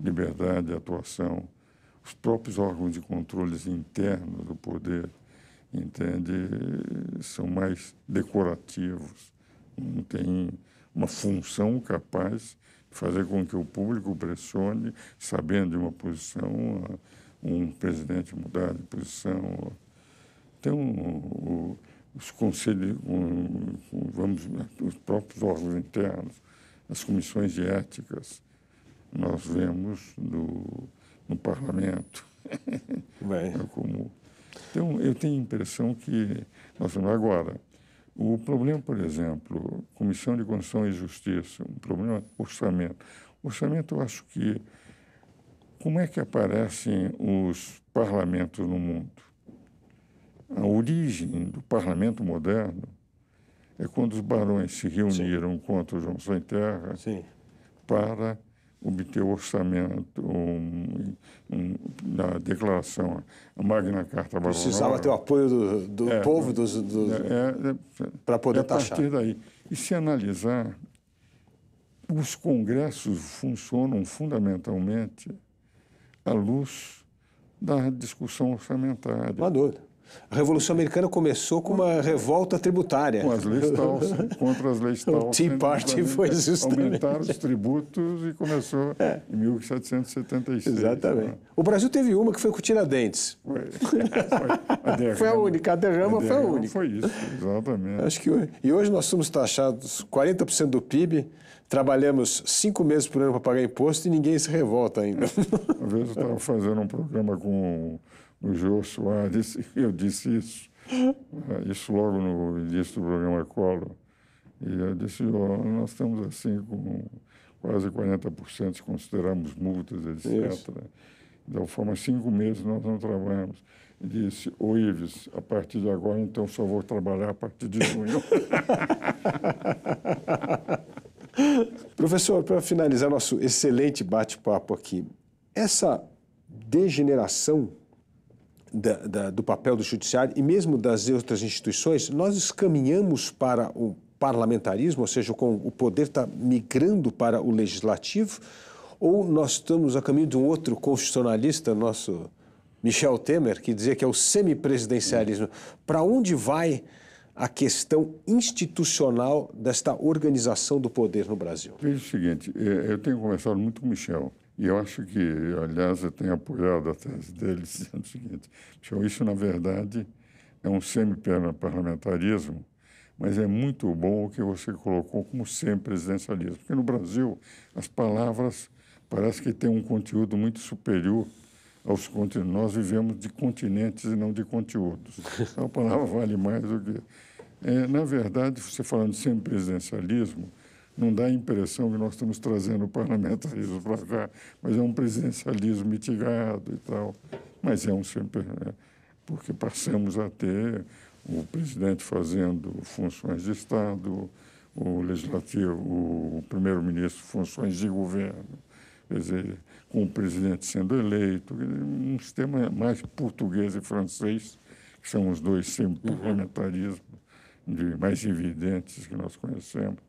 liberdade de atuação. Os próprios órgãos de controles internos do poder, entende, são mais decorativos, não tem uma função capaz de fazer com que o público pressione, sabendo de uma posição, um presidente mudar de posição. Então, o, os conselhos, vamos, os próprios órgãos internos, as comissões de éticas, nós vemos no, no parlamento. Bem. É Então, eu tenho a impressão que nós vamos agora. O problema, por exemplo, Comissão de Constituição e Justiça, um problema orçamento. Orçamento, eu acho que como é que aparecem os parlamentos no mundo? A origem do parlamento moderno é quando os barões se reuniram Sim. contra o João Sem Terra Sim. para obter o orçamento um, um, na declaração, a Magna Carta Barrosa. Precisava ter o apoio do, do é, povo dos, dos é, é, é para poder é taxar. A partir daí. E se analisar, os congressos funcionam fundamentalmente à luz da discussão orçamentária. Uma dúvida. A Revolução Americana começou com uma revolta tributária. Com as leis Townsend, contra as leis Townsend. O Tea Party foi justamente... Aumentar os tributos e começou é. em 1776. Exatamente. Né? O Brasil teve uma que foi com o Tiradentes. Foi, foi, a, derrama, foi a única. A derrama, a derrama foi a única. Foi isso, exatamente. Acho que, e hoje nós somos taxados 40% do PIB, trabalhamos cinco meses por ano para pagar imposto e ninguém se revolta ainda. Uma vez eu estava fazendo um programa com o Jô Soares, eu disse isso, é, isso logo no início do programa Colo. E eu disse, Jô, nós estamos assim com quase 40% se consideramos multas, etc. Isso. Então, foram cinco meses nós não trabalhamos. E disse, ô Ives, a partir de agora, então, só vou trabalhar a partir de junho. Professor, para finalizar nosso excelente bate-papo aqui, essa degeneração da, da, do papel do judiciário e mesmo das outras instituições, nós caminhamos para o parlamentarismo, ou seja, com o poder está migrando para o legislativo, ou nós estamos a caminho de um outro constitucionalista, nosso Michel Temer, que dizia que é o semipresidencialismo. Para onde vai a questão institucional desta organização do poder no Brasil? Veja o seguinte, eh, eu tenho conversado muito com o Michel. E eu acho que, aliás, eu tenho apoiado a tese dele, dizendo o seguinte: isso, na verdade, é um semi-parlamentarismo, mas é muito bom o que você colocou como semi-presidencialismo. Porque no Brasil, as palavras parece que têm um conteúdo muito superior aos continentes. Nós vivemos de continentes e não de conteúdos. Então, a palavra vale mais do que. É, na verdade, você falando de semi-presidencialismo, não dá a impressão que nós estamos trazendo o parlamentarismo para cá, mas é um presidencialismo mitigado e tal. Mas é um sempre, né? porque passamos a ter o presidente fazendo funções de Estado, o legislativo, o primeiro-ministro funções de governo, quer dizer, com o presidente sendo eleito, um sistema mais português e francês, que são os dois sempre uhum. parlamentarismo mais evidentes que nós conhecemos.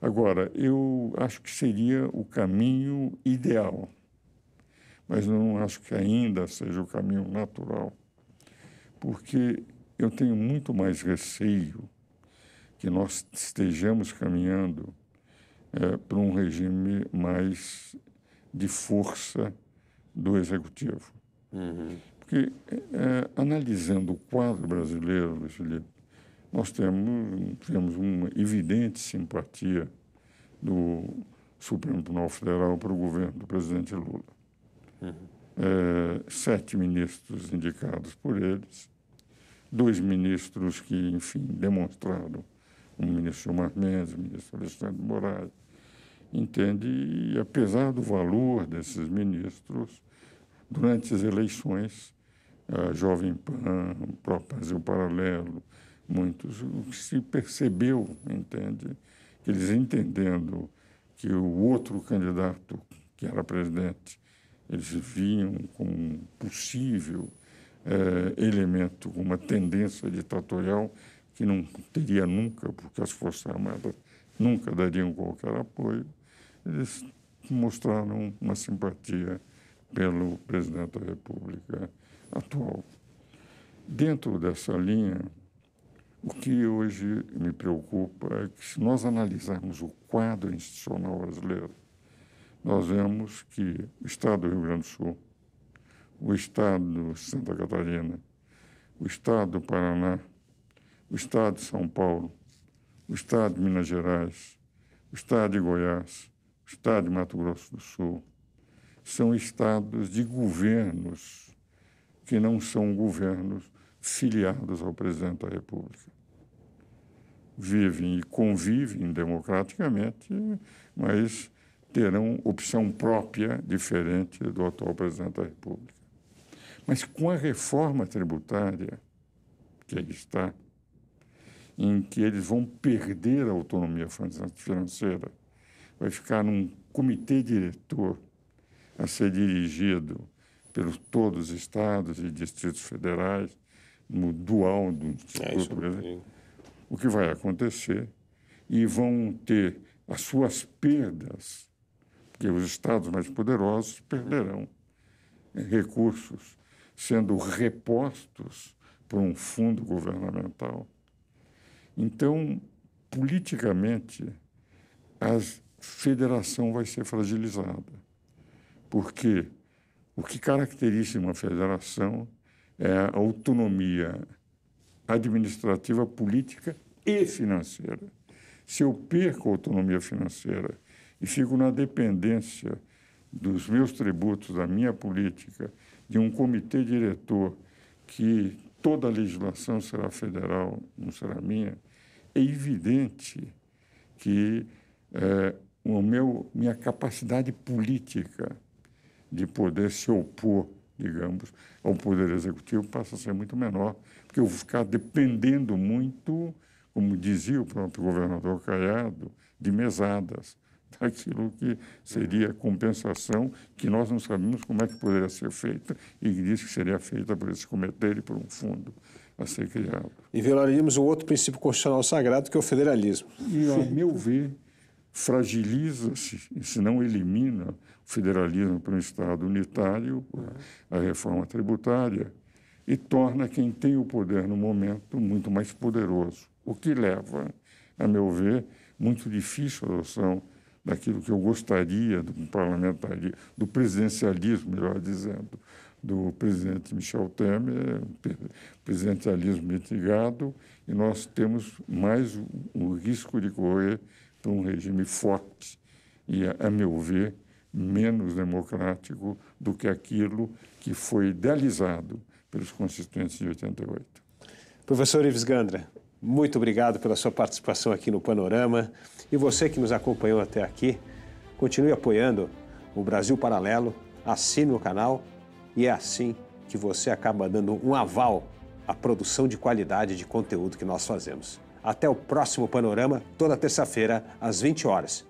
Agora, eu acho que seria o caminho ideal, mas não acho que ainda seja o caminho natural, porque eu tenho muito mais receio que nós estejamos caminhando é, para um regime mais de força do executivo. Uhum. Porque, é, analisando o quadro brasileiro, Luiz Felipe, nós temos, temos uma evidente simpatia do Supremo Tribunal Federal para o governo do presidente Lula. Uhum. É, sete ministros indicados por eles, dois ministros que, enfim, demonstraram, o ministro Gilmar Mendes, o ministro Alexandre Moraes, entende? E apesar do valor desses ministros, durante as eleições, a Jovem Pan, o próprio Brasil Paralelo, muitos. O que se percebeu, entende, que eles entendendo que o outro candidato que era presidente, eles viam como um possível eh, elemento, uma tendência ditatorial que não teria nunca, porque as Forças Armadas nunca dariam qualquer apoio, eles mostraram uma simpatia pelo presidente da República atual. Dentro dessa linha, o que hoje me preocupa é que, se nós analisarmos o quadro institucional brasileiro, nós vemos que o Estado do Rio Grande do Sul, o Estado de Santa Catarina, o Estado do Paraná, o Estado de São Paulo, o Estado de Minas Gerais, o Estado de Goiás, o Estado de Mato Grosso do Sul, são estados de governos que não são governos filiados ao presidente da República vivem e convivem democraticamente, mas terão opção própria diferente do atual presidente da República. Mas com a reforma tributária que aí está, em que eles vão perder a autonomia financeira, vai ficar num comitê diretor a ser dirigido pelos todos os estados e distritos federais, no dual do é, Instituto é, Brasileiro o que vai acontecer e vão ter as suas perdas, porque os estados mais poderosos perderão recursos sendo repostos por um fundo governamental. Então, politicamente, a federação vai ser fragilizada, porque o que caracteriza uma federação é a autonomia administrativa, política e financeira. Se eu perco a autonomia financeira e fico na dependência dos meus tributos, da minha política, de um comitê diretor que toda a legislação será federal, não será minha, é evidente que é, o meu, minha capacidade política de poder se opor, digamos, ao poder executivo passa a ser muito menor, porque eu vou ficar dependendo muito como dizia o próprio governador Caiado, de mesadas, daquilo que seria compensação, que nós não sabemos como é que poderia ser feita, e diz que seria feita por esse comitê e por um fundo a ser criado. E violaríamos o outro princípio constitucional sagrado, que é o federalismo. E, a meu ver, fragiliza-se, se não elimina o federalismo para um Estado unitário, a reforma tributária, e torna quem tem o poder no momento muito mais poderoso o que leva, a meu ver, muito difícil a adoção daquilo que eu gostaria do parlamentarismo, do presidencialismo, melhor dizendo, do presidente Michel Temer, presidencialismo mitigado, e nós temos mais o, risco de correr para um regime forte e, a, meu ver, menos democrático do que aquilo que foi idealizado pelos Constituintes de 88. Professor Ives Gandra, muito obrigado pela sua participação aqui no Panorama. E você que nos acompanhou até aqui, continue apoiando o Brasil Paralelo, assine o canal e é assim que você acaba dando um aval à produção de qualidade de conteúdo que nós fazemos. Até o próximo Panorama, toda terça-feira, às 20 horas.